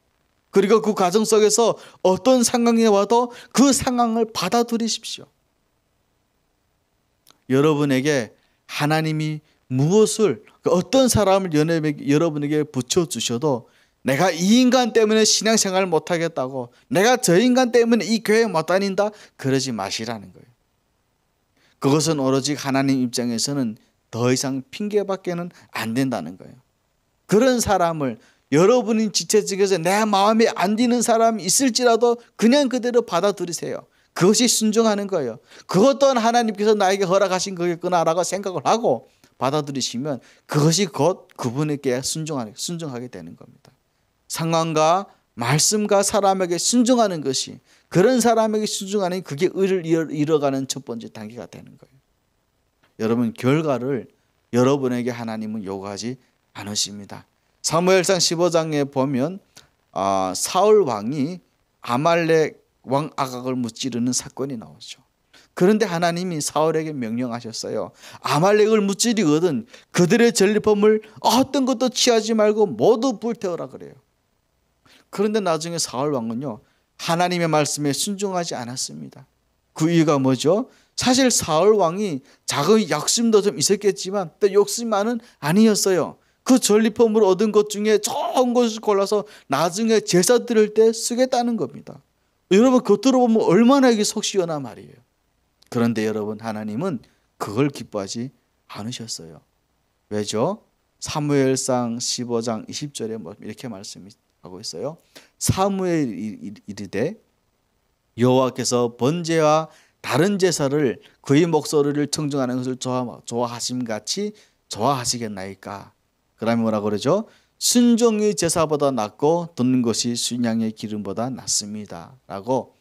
그리고 그 과정 속에서 어떤 상황에 와도 그 상황을 받아들이십시오. 여러분에게 하나님이 무엇을 그 어떤 사람을 여러분에게 붙여주셔도 내가 이 인간 때문에 신앙생활 못하겠다고 내가 저 인간 때문에 이 교회 못 다닌다 그러지 마시라는 거예요. 그것은 오로지 하나님 입장에서는 더 이상 핑계밖에안 된다는 거예요. 그런 사람을 여러분이 지체직에서 내 마음에 안 드는 사람이 있을지라도 그냥 그대로 받아들이세요. 그것이 순종하는 거예요. 그것 또한 하나님께서 나에게 허락하신 거겠구나라고 생각을 하고 받아들이시면 그것이 곧 그분에게 순종하게, 순종하게 되는 겁니다. 상황과 말씀과 사람에게 순종하는 것이 그런 사람에게 순종하는 그게 의를 이뤄가는 첫 번째 단계가 되는 거예요. 여러분 결과를 여러분에게 하나님은 요구하지 않으십니다. 사무엘상 15장에 보면 아, 사울 왕이 아말렉 왕 아각을 무찌르는 사건이 나오죠. 그런데 하나님이 사울에게 명령하셨어요. 아말렉을 무찌르거든 그들의 전리품을 어떤 것도 취하지 말고 모두 불태워라 그래요. 그런데 나중에 사울 왕은요. 하나님의 말씀에 순종하지 않았습니다. 그 이유가 뭐죠? 사실 사울 왕이 작은 욕심도 좀 있었겠지만 또 욕심만은 아니었어요. 그 전리품을 얻은 것 중에 좋은 것을 골라서 나중에 제사 드릴 때 쓰겠다는 겁니다. 여러분 그 들어보면 얼마나 이게 속시원한 말이에요. 그런데 여러분 하나님은 그걸 기뻐하지 않으셨어요. 왜죠? 사무엘상 15장 20절에 뭐 이렇게 말씀하고 있어요. 사무엘 이르되 여호와께서 번제와 다른 제사를 그의 목소리를 청중하는 것을 좋아하심 같이 좋아하시겠나이까 그 다음에 뭐라 그러죠? 순종의 제사보다 낫고 듣는 것이 순양의 기름보다 낫습니다. 라고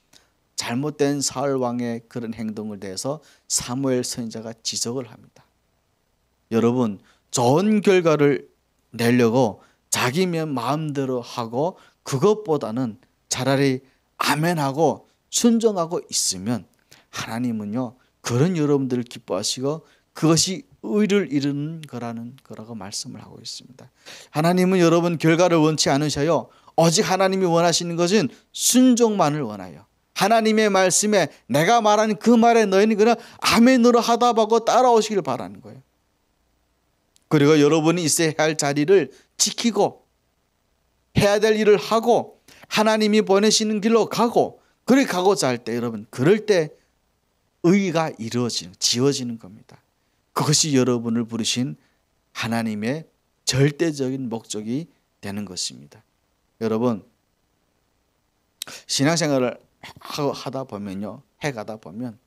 잘못된 사울 왕의 그런 행동을 대해서 사무엘 선자가 지적을 합니다. 여러분 좋은 결과를 내려고 자기면 마음대로 하고 그것보다는 차라리 아멘하고 순종하고 있으면 하나님은요 그런 여러분들을 기뻐하시고 그것이 의를 잃은 거라는 거라고 말씀을 하고 있습니다. 하나님은 여러분 결과를 원치 않으셔요. 오직 하나님이 원하시는 것은 순종만을 원하여. 하나님의 말씀에 내가 말하는 그 말에 너희는 그냥 아멘으로 하답하고 따라오시길 바라는 거예요. 그리고 여러분이 있어야 할 자리를 지키고 해야 될 일을 하고 하나님이 보내시는 길로 가고 그렇게 가고자 할 때 여러분 그럴 때 의가 이루어지는 지어지는 겁니다. 그것이 여러분을 부르신 하나님의 절대적인 목적이 되는 것입니다. 여러분 신앙생활을 하다 보면요. 해가다 보면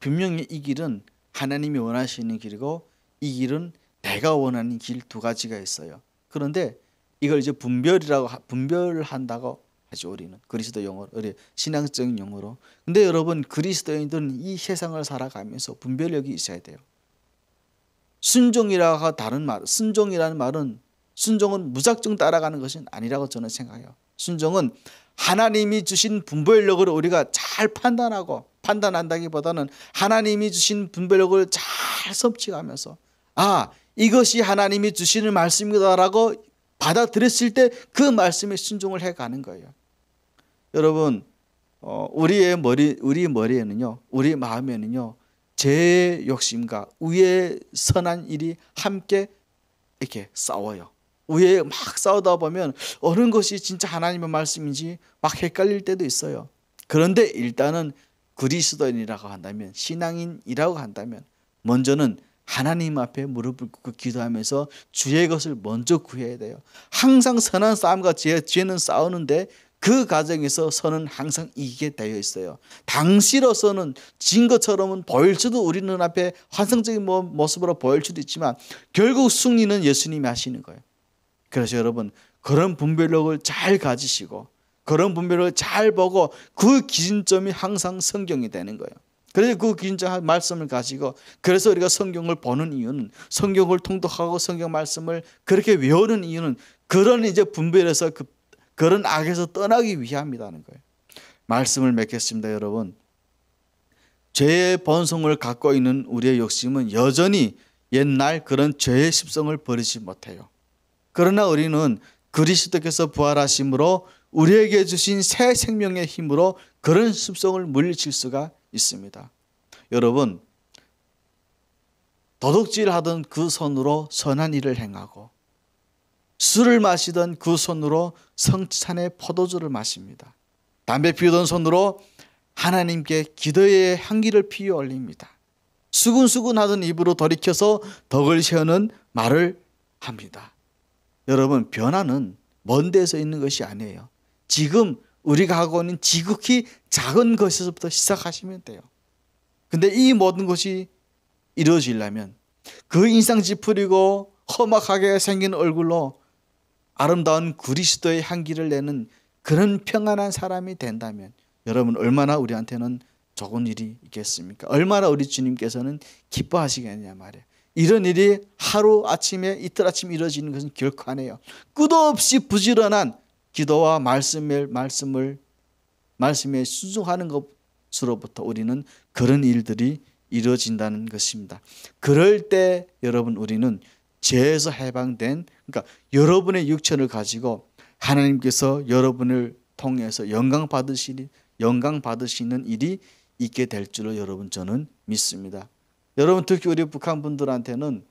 분명히 이 길은 하나님이 원하시는 길이고 이 길은 내가 원하는 길 두 가지가 있어요. 그런데 이걸 이제 분별이라고 분별 한다고 하죠. 우리는 그리스도 용어, 우리 신앙적인 용어로. 근데 여러분 그리스도인들은 이 세상을 살아가면서 분별력이 있어야 돼요. 순종이라가 다른 말, 순종이라는 말은 순종은 무작정 따라가는 것이 아니라고 저는 생각해요. 순종은 하나님이 주신 분별력을 우리가 잘 판단하고 판단한다기보다는 하나님이 주신 분별력을 잘 섭취하면서 아 이것이 하나님이 주시는 말씀이다라고 받아들였을 때 그 말씀에 순종을 해가는 거예요. 여러분 어, 우리의 머리 우리 머리에는요, 우리 마음에는요 제 욕심과 위에 선한 일이 함께 이렇게 싸워요. 우에 막 싸우다 보면 어느 것이 진짜 하나님의 말씀인지 막 헷갈릴 때도 있어요. 그런데 일단은 그리스도인이라고 한다면 신앙인이라고 한다면 먼저는 하나님 앞에 무릎을 꿇고 기도하면서 주의 것을 먼저 구해야 돼요. 항상 선한 싸움과 죄, 죄는 싸우는데 그 과정에서 선은 항상 이기게 되어 있어요. 당시로서는 진 것처럼은 보일지도 우리 눈앞에 환상적인 모습으로 보일 수도 있지만 결국 승리는 예수님이 하시는 거예요. 그래서 여러분 그런 분별력을 잘 가지시고 그런 분별을 잘 보고 그 기준점이 항상 성경이 되는 거예요. 그래서 그 기준점 말씀을 가지고 그래서 우리가 성경을 보는 이유는 성경을 통독하고 성경 말씀을 그렇게 외우는 이유는 그런 이제 분별에서 그 그런 악에서 떠나기 위함이라는 거예요. 말씀을 맺겠습니다, 여러분. 죄의 번성을 갖고 있는 우리의 욕심은 여전히 옛날 그런 죄의 습성을 버리지 못해요. 그러나 우리는 그리스도께서 부활하심으로 우리에게 주신 새 생명의 힘으로 그런 습성을 물리칠 수가 있습니다. 여러분, 도둑질 하던 그 손으로 선한 일을 행하고 술을 마시던 그 손으로 성찬의 포도주를 마십니다. 담배 피우던 손으로 하나님께 기도의 향기를 피워 올립니다. 수근수근하던 입으로 돌이켜서 덕을 세우는 말을 합니다. 여러분 변화는 먼 데서 있는 것이 아니에요. 지금 우리가 하고 있는 지극히 작은 것에서부터 시작하시면 돼요. 근데 이 모든 것이 이루어지려면 그 인상 짚으리고 험악하게 생긴 얼굴로 아름다운 그리스도의 향기를 내는 그런 평안한 사람이 된다면 여러분 얼마나 우리한테는 좋은 일이 있겠습니까? 얼마나 우리 주님께서는 기뻐하시겠냐 말이에요. 이런 일이 하루 아침에 이틀 아침에 이루어지는 것은 결코 아니에요. 끝없이 부지런한 기도와 말씀을 말씀을 말씀에 순종하는 것으로부터 우리는 그런 일들이 이루어진다는 것입니다. 그럴 때 여러분 우리는 죄에서 해방된 그러니까 여러분의 육체를 가지고 하나님께서 여러분을 통해서 영광 받으실리 영광 받으시는 일이 있게 될 줄로 여러분 저는 믿습니다. 여러분 특히 우리 북한 분들한테는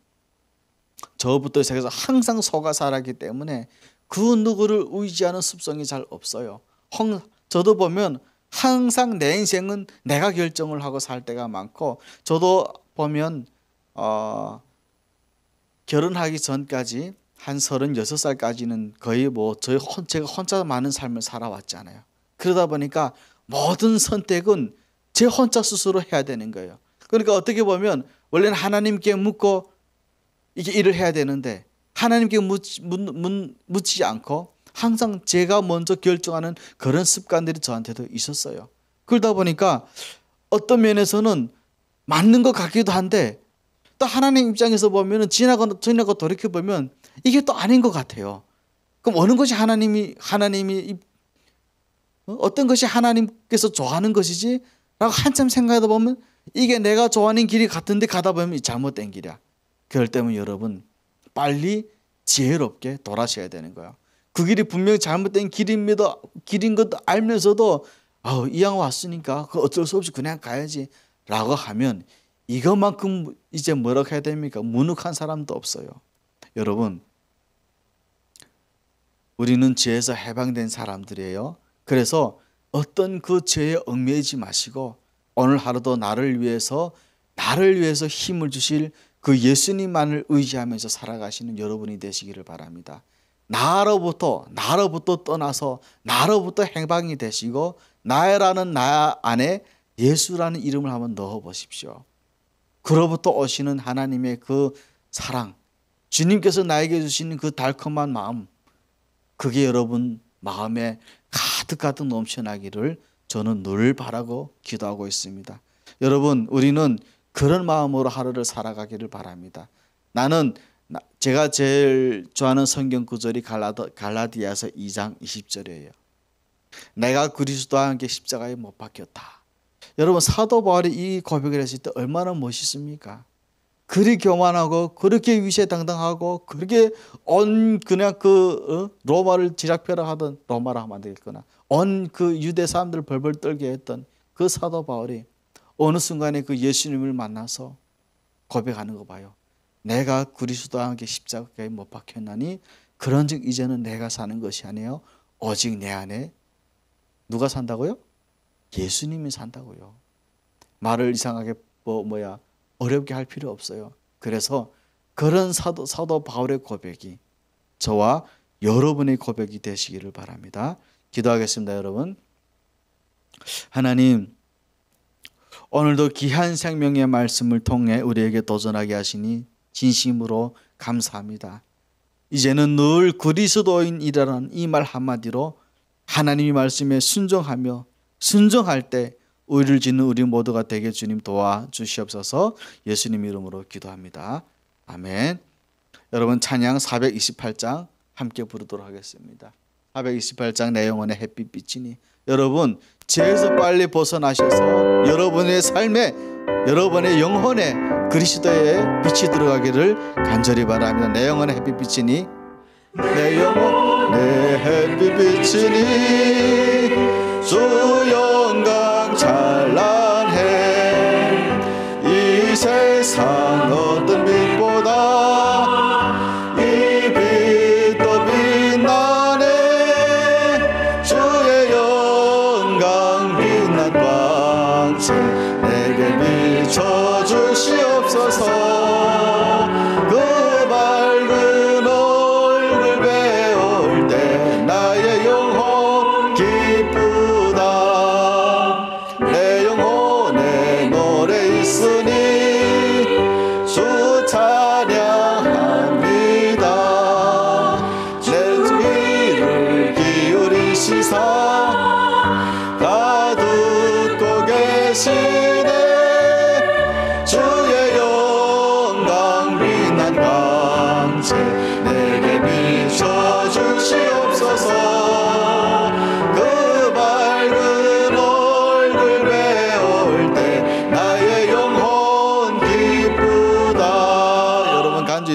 저부터 시작해서 항상 소가 살았기 때문에 그 누구를 의지하는 습성이 잘 없어요. 헝, 저도 보면 항상 내 인생은 내가 결정을 하고 살 때가 많고 저도 보면 어, 결혼하기 전까지 한 36살까지는 거의 뭐 저희 혼, 제가 혼자 많은 삶을 살아왔잖아요. 그러다 보니까 모든 선택은 제 혼자 스스로 해야 되는 거예요. 그러니까 어떻게 보면 원래는 하나님께 묻고 이게 일을 해야 되는데 하나님께 묻지, 묻, 묻, 묻지 않고 항상 제가 먼저 결정하는 그런 습관들이 저한테도 있었어요. 그러다 보니까 어떤 면에서는 맞는 것 같기도 한데 또 하나님 입장에서 보면은 지나고 지나고 돌이켜 보면 이게 또 아닌 것 같아요. 그럼 어느 것이 하나님이 하나님이 어, 어떤 것이 하나님께서 좋아하는 것이지라고 한참 생각해다 보면 이게 내가 좋아하는 길이 같은데 가다 보면 잘못된 길이야. 그럴 때면 여러분 빨리 지혜롭게 돌아셔야 되는 거야. 그 길이 분명히 잘못된 길입니다. 길인 것도 알면서도 아우 이왕 왔으니까 그 어쩔 수 없이 그냥 가야지라고 하면 이것만큼 이제 뭐라고 해야 됩니까? 무능한 사람도 없어요. 여러분 우리는 죄에서 해방된 사람들이에요. 그래서 어떤 그 죄에 얽매이지 마시고 오늘 하루도 나를 위해서 나를 위해서 힘을 주실 그 예수님만을 의지하면서 살아가시는 여러분이 되시기를 바랍니다. 나로부터 나로부터 떠나서 나로부터 해방이 되시고 나라는 나 안에 예수라는 이름을 한번 넣어 보십시오. 그로부터 오시는 하나님의 그 사랑, 주님께서 나에게 주신 그 달콤한 마음, 그게 여러분 마음에 가득 가득 넘쳐나기를 저는 늘 바라고 기도하고 있습니다. 여러분, 우리는 그런 마음으로 하루를 살아가기를 바랍니다. 나는 제가 제일 좋아하는 성경 구절이 갈라디, 갈라디아서 2장 20절이에요. 내가 그리스도와 함께 십자가에 못 박혔다. 여러분 사도 바울이 이 고백을 했을 때 얼마나 멋있습니까? 그리 교만하고 그렇게 위세당당하고 그렇게 온 그냥 그 어? 로마를 지락펴라 하던 로마라 하면 안 되겠구나. 온 그 유대 사람들 벌벌 떨게 했던 그 사도 바울이 어느 순간에 그 예수님을 만나서 고백하는 거 봐요. 내가 그리스도와 함께 십자가에 못 박혔나니 그런즉 이제는 내가 사는 것이 아니요 오직 내 안에 누가 산다고요? 예수님이 산다고요. 말을 이상하게 뭐 뭐야 어렵게 할 필요 없어요. 그래서 그런 사도 사도 바울의 고백이 저와 여러분의 고백이 되시기를 바랍니다. 기도하겠습니다, 여러분. 하나님 오늘도 귀한 생명의 말씀을 통해 우리에게 도전하게 하시니 진심으로 감사합니다. 이제는 늘 그리스도인이라는 이 말 한마디로 하나님의 말씀에 순종하며 순종할 때 의를 짓는 우리 모두가 되게 주님 도와주시옵소서 예수님 이름으로 기도합니다. 아멘. 여러분 찬양 428장 함께 부르도록 하겠습니다. 428장 내 영혼의 햇빛 비치니 여러분 죄에서 빨리 벗어나셔서 여러분의 삶에 여러분의 영혼에 그리스도의 빛이 들어가기를 간절히 바랍니다. 내 영혼의 햇빛 비치니 내 영혼 내 햇빛 비치니 做勇敢。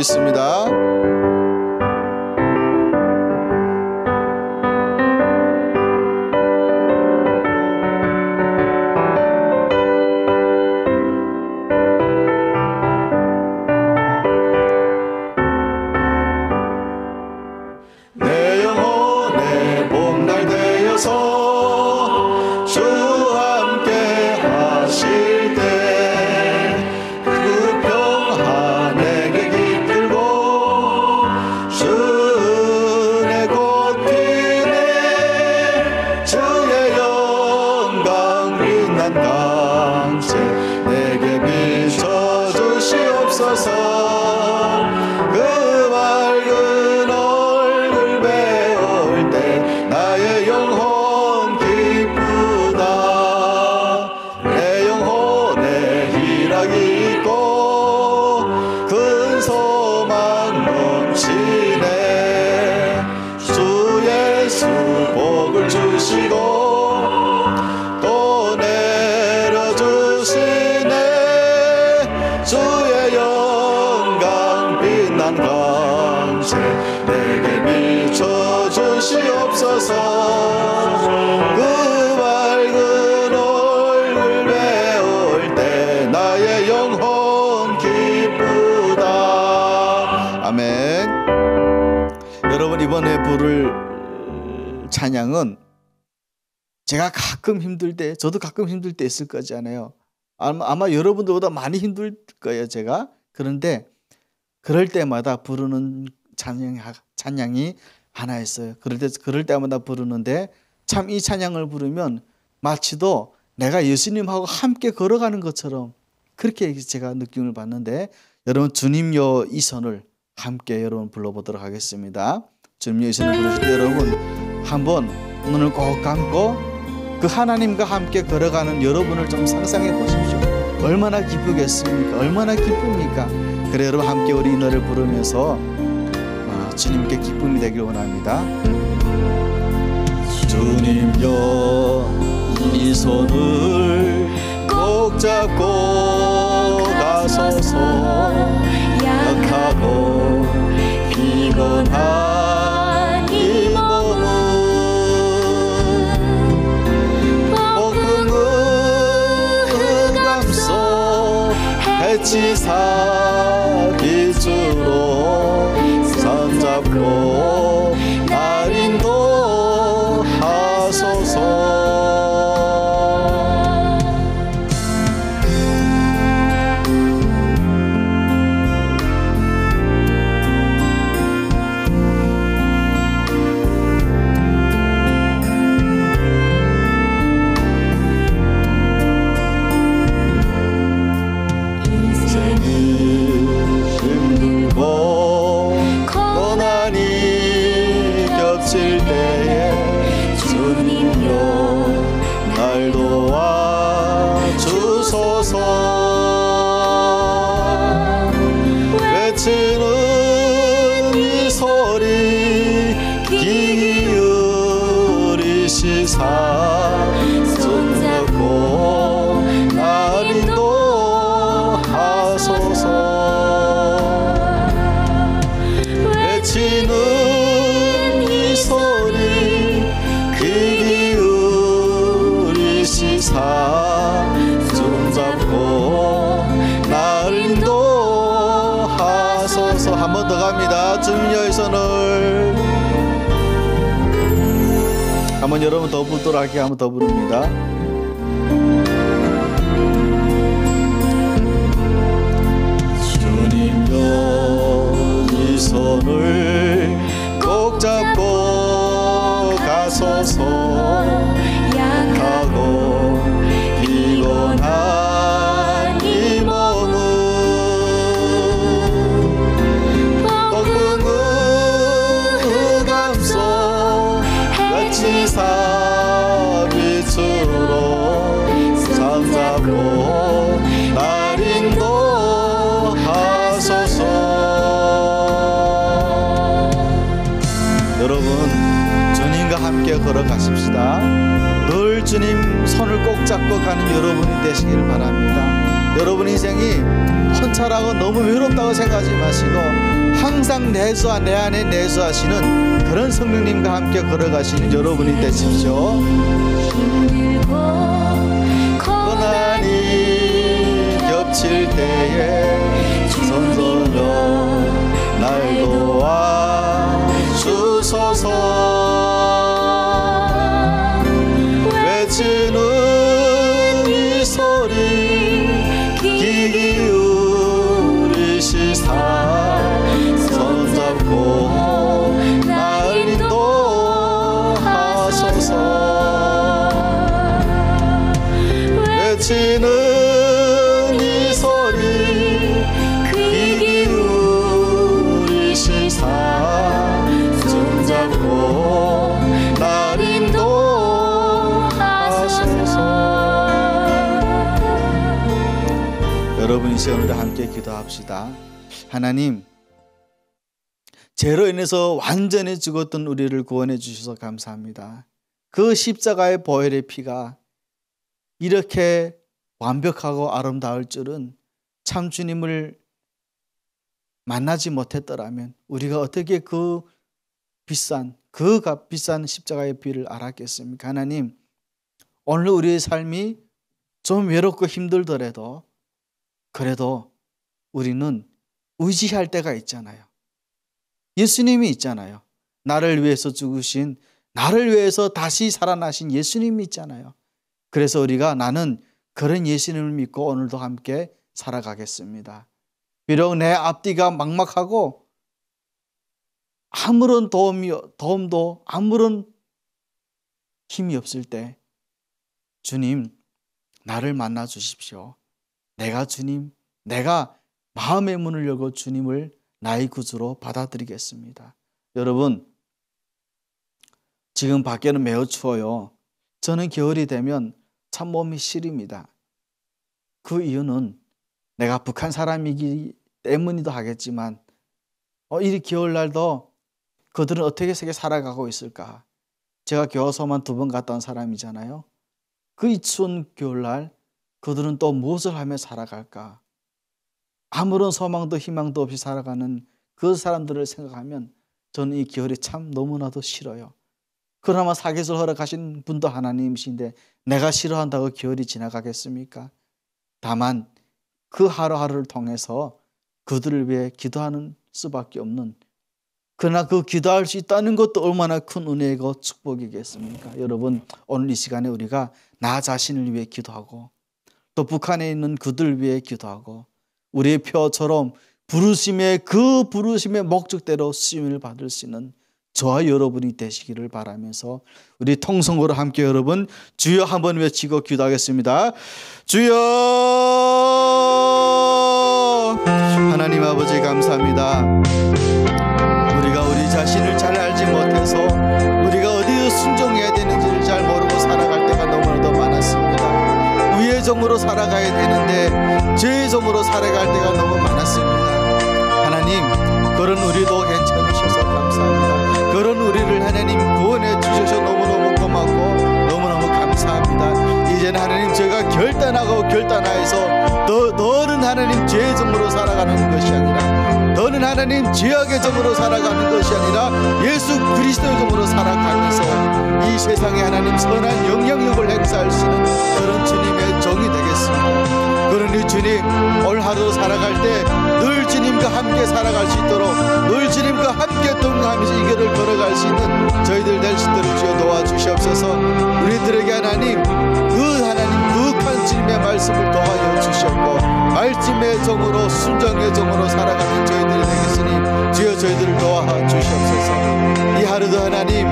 있습니다. 저도 가끔 힘들 때 있을 거잖아요. 아마, 아마 여러분들보다 많이 힘들 거예요, 제가. 그런데 그럴 때마다 부르는 찬양, 찬양이 하나 있어요. 그럴 때 그럴 때마다 부르는데 참 이 찬양을 부르면 마치도 내가 예수님하고 함께 걸어가는 것처럼 그렇게 제가 느낌을 받는데 여러분 주님여 이 선을 함께 여러분 불러보도록 하겠습니다. 주님여 이 선을 부르실 때 여러분 한번 눈을 꼭 감고 그 하나님과 함께 걸어가는 여러분을 좀 상상해 보십시오. 얼마나 기쁘겠습니까? 얼마나 기쁩니까? 그래 여러분 함께 우리 이 노래를 부르면서 아, 주님께 기쁨이 되길 원합니다. 주님여 이 손을 꼭 잡고 가소서 약하고 피곤한 지이사길으로 손잡고 똘똘하게 하면 더부릅니다. 여러분이 되시길 바랍니다. 여러분 인생이 헌찰하고 너무 외롭다고 생각하지 마시고 항상 내수와 내 안에 내수하시는 그런 성령님과 함께 걸어가시는 여러분이 되십시오. 고난이 겹칠 때에 선솔로 날 도와주소서 같이 오늘도 함께 기도합시다. 하나님, 죄로 인해서 완전히 죽었던 우리를 구원해 주셔서 감사합니다. 그 십자가의 보혈의 피가 이렇게 완벽하고 아름다울 줄은 참 주님을 만나지 못했더라면 우리가 어떻게 그 비싼 그비싼 십자가의 피를 알았겠습니까? 하나님, 오늘 우리의 삶이 좀 외롭고 힘들더라도 그래도 우리는 의지할 때가 있잖아요. 예수님이 있잖아요. 나를 위해서 죽으신, 나를 위해서 다시 살아나신 예수님이 있잖아요. 그래서 우리가 나는 그런 예수님을 믿고 오늘도 함께 살아가겠습니다. 비록 내 앞뒤가 막막하고 아무런 도움이, 도움도 아무런 힘이 없을 때 주님 나를 만나 주십시오. 내가 주님, 내가 마음의 문을 열고 주님을 나의 구주로 받아들이겠습니다. 여러분, 지금 밖에는 매우 추워요. 저는 겨울이 되면 참 몸이 시립니다. 그 이유는 내가 북한 사람이기 때문이도 하겠지만, 어, 이 겨울날도 그들은 어떻게 세계 살아가고 있을까? 제가 교화소만 두 번갔던 사람이잖아요. 그 이 추운 겨울날 그들은 또 무엇을 하며 살아갈까? 아무런 소망도 희망도 없이 살아가는 그 사람들을 생각하면 저는 이 겨울이 참 너무나도 싫어요. 그나마 사계절 허락하신 분도 하나님이신데 내가 싫어한다고 겨울이 지나가겠습니까? 다만 그 하루하루를 통해서 그들을 위해 기도하는 수밖에 없는 그러나 그 기도할 수 있다는 것도 얼마나 큰 은혜이고 축복이겠습니까? 여러분 오늘 이 시간에 우리가 나 자신을 위해 기도하고 또 북한에 있는 그들 위해 기도하고 우리의 표처럼 부르심의 그 부르심의 목적대로 쓰임을 받을 수 있는 저와 여러분이 되시기를 바라면서 우리 통성으로 함께 여러분 주여 한번 외치고 기도하겠습니다. 주여 하나님 아버지 감사합니다. 죄 정으로 살아가야 되는데 제 정으로 살아갈 때가 너무 많았습니다. 하나님, 그런 우리도 괜찮으셔서 감사합니다. 그런 우리를 하나님 구원해 주셔서 너무너무 고맙고 너무너무 감사합니다. 이제는 하나님 제가 결단하고 결단하여서 너, 너는 하나님 제 정으로 살아가는 것이 아니라 너는 하나님 죄악의 점으로 살아가는 것이 아니라 예수 그리스도의 점으로 살아가면서 이 세상에 하나님 선한 영향력을 행사할 수 있는 그런 주님의 정이 되겠습니다. 그러니 주님 올 하루 살아갈 때 늘 주님과 함께 살아갈 수 있도록 늘 주님과 함께 동감하면서 이 길을 걸어갈 수 있는 저희들 될 수 있도록 주여 도와주시옵소서 우리들에게 하나님 그 하나님 그윽한 주님의 말씀을 더하여 주시옵고 말씀의 정으로 순정의 정으로 살아가는 저희들이 되겠으니 주여 저희들을 도와 주시옵소서 이 하루도 하나님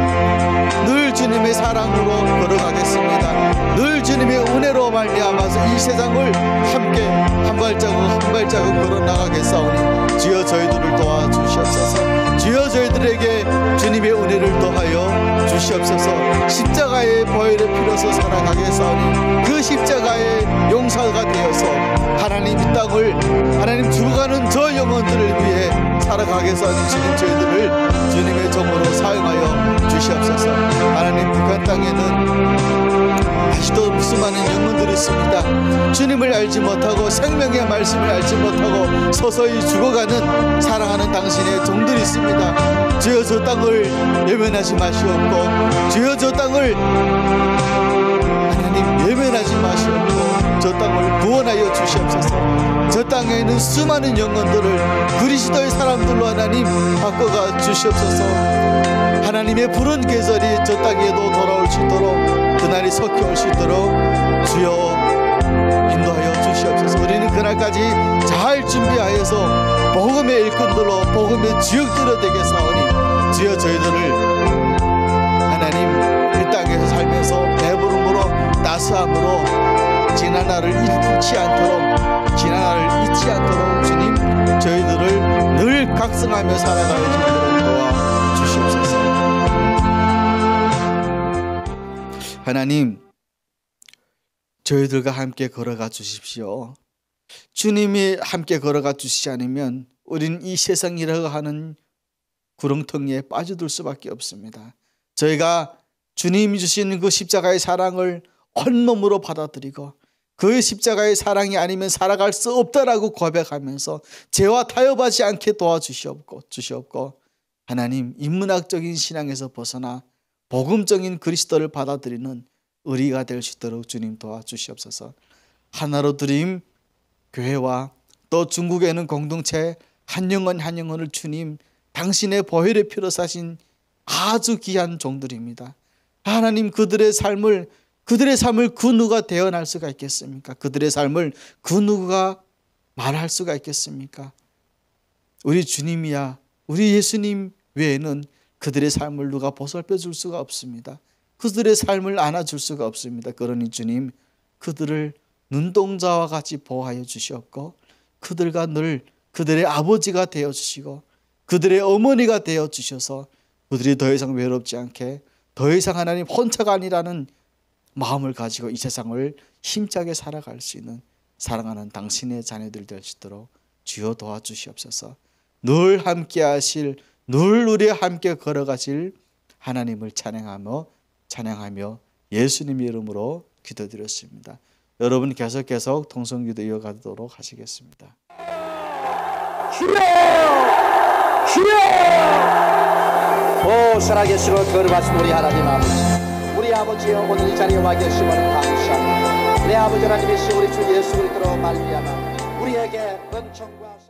늘 주님의 사랑으로 걸어가겠습니다. 늘 주님의 은혜로 말미암아서 이 세상을 함께 한 발자국 한 발자국 걸어 나가겠사오니 주여 저희들을 도와주시옵소서. 주여 저희들에게 주님의 은혜를 더하여 주시옵소서. 십자가의 보혈을 피로서 살아가겠사오니 그 십자가의 용서가 되어서 하나님 이 땅을 하나님 주가는 저 영혼들을 위해 살아가게사는 주님 저희들을 주님의 종으로 사용하여 주시옵소서 하나님 북한 그 땅에는 아직도 수많은 영혼들이 있습니다 주님을 알지 못하고 생명의 말씀을 알지 못하고 서서히 죽어가는 사랑하는 당신의 종들이 있습니다 주여 저 땅을 외면하지 마시옵고 주여 저 땅을 하나님 외면하지 마시옵고 저 땅을 구원하여 주시옵소서 저 땅에 있는 수많은 영혼들을 그리스도의 사람들로 하나님 바꿔가 주시옵소서 하나님의 푸른 계절이 저 땅에도 돌아올 수 있도록 그날이 섞여올 수 있도록 주여 인도하여 주시옵소서 우리는 그날까지 잘 준비하여서 복음의 일꾼들로 복음의 지역들로 되게 사오니 주여 저희들을 하나님 이 땅에서 살면서 배부름으로 따스함으로 지난 날을 잊지 않도록 지나갈 잊지 않도록 주님 저희들을 늘 각성하며 살아가는 힘들을 도와 주시옵소서. 하나님, 저희들과 함께 걸어가 주십시오. 주님이 함께 걸어가 주시지 않으면 우린 이 세상이라고 하는 구렁텅이에 빠져들 수밖에 없습니다. 저희가 주님이 주신 그 십자가의 사랑을 온몸으로 받아들이고 그의 십자가의 사랑이 아니면 살아갈 수 없다라고 고백하면서 죄와 타협하지 않게 도와주시옵고 주시옵고 하나님 인문학적인 신앙에서 벗어나 복음적인 그리스도를 받아들이는 의리가 될 수 있도록 주님 도와주시옵소서. 하나로 드림 교회와 또 중국에는 공동체 한 영혼 한 영혼을 주님 당신의 보혈의 피로 사신 아주 귀한 종들입니다. 하나님 그들의 삶을 그들의 삶을 그 누가 대언할 수가 있겠습니까? 그들의 삶을 그 누가 말할 수가 있겠습니까? 우리 주님이야, 우리 예수님 외에는 그들의 삶을 누가 보살펴 줄 수가 없습니다. 그들의 삶을 안아줄 수가 없습니다. 그러니 주님, 그들을 눈동자와 같이 보호하여 주시었고, 그들과 늘 그들의 아버지가 되어 주시고, 그들의 어머니가 되어 주셔서 그들이 더 이상 외롭지 않게, 더 이상 하나님 혼자가 아니라는 마음을 가지고 이 세상을 힘차게 살아갈 수 있는 사랑하는 당신의 자녀들 될 수 있도록 주여 도와주시옵소서. 늘 함께 하실 늘 우리와 함께 걸어가실 하나님을 찬양하며 찬양하며 예수님 이름으로 기도드렸습니다. 여러분 계속 계속 통성기도 이어가도록 하시겠습니다. 주여! 주여! 오 살아계시로 거룩하신 우리 하나님 아버지 아버지여 오늘 이 자리에 와 계시면 감사합니다. 내 아버지 하나님이시 우리 주 예수 그리스도로 말미암아 우리에게 은총과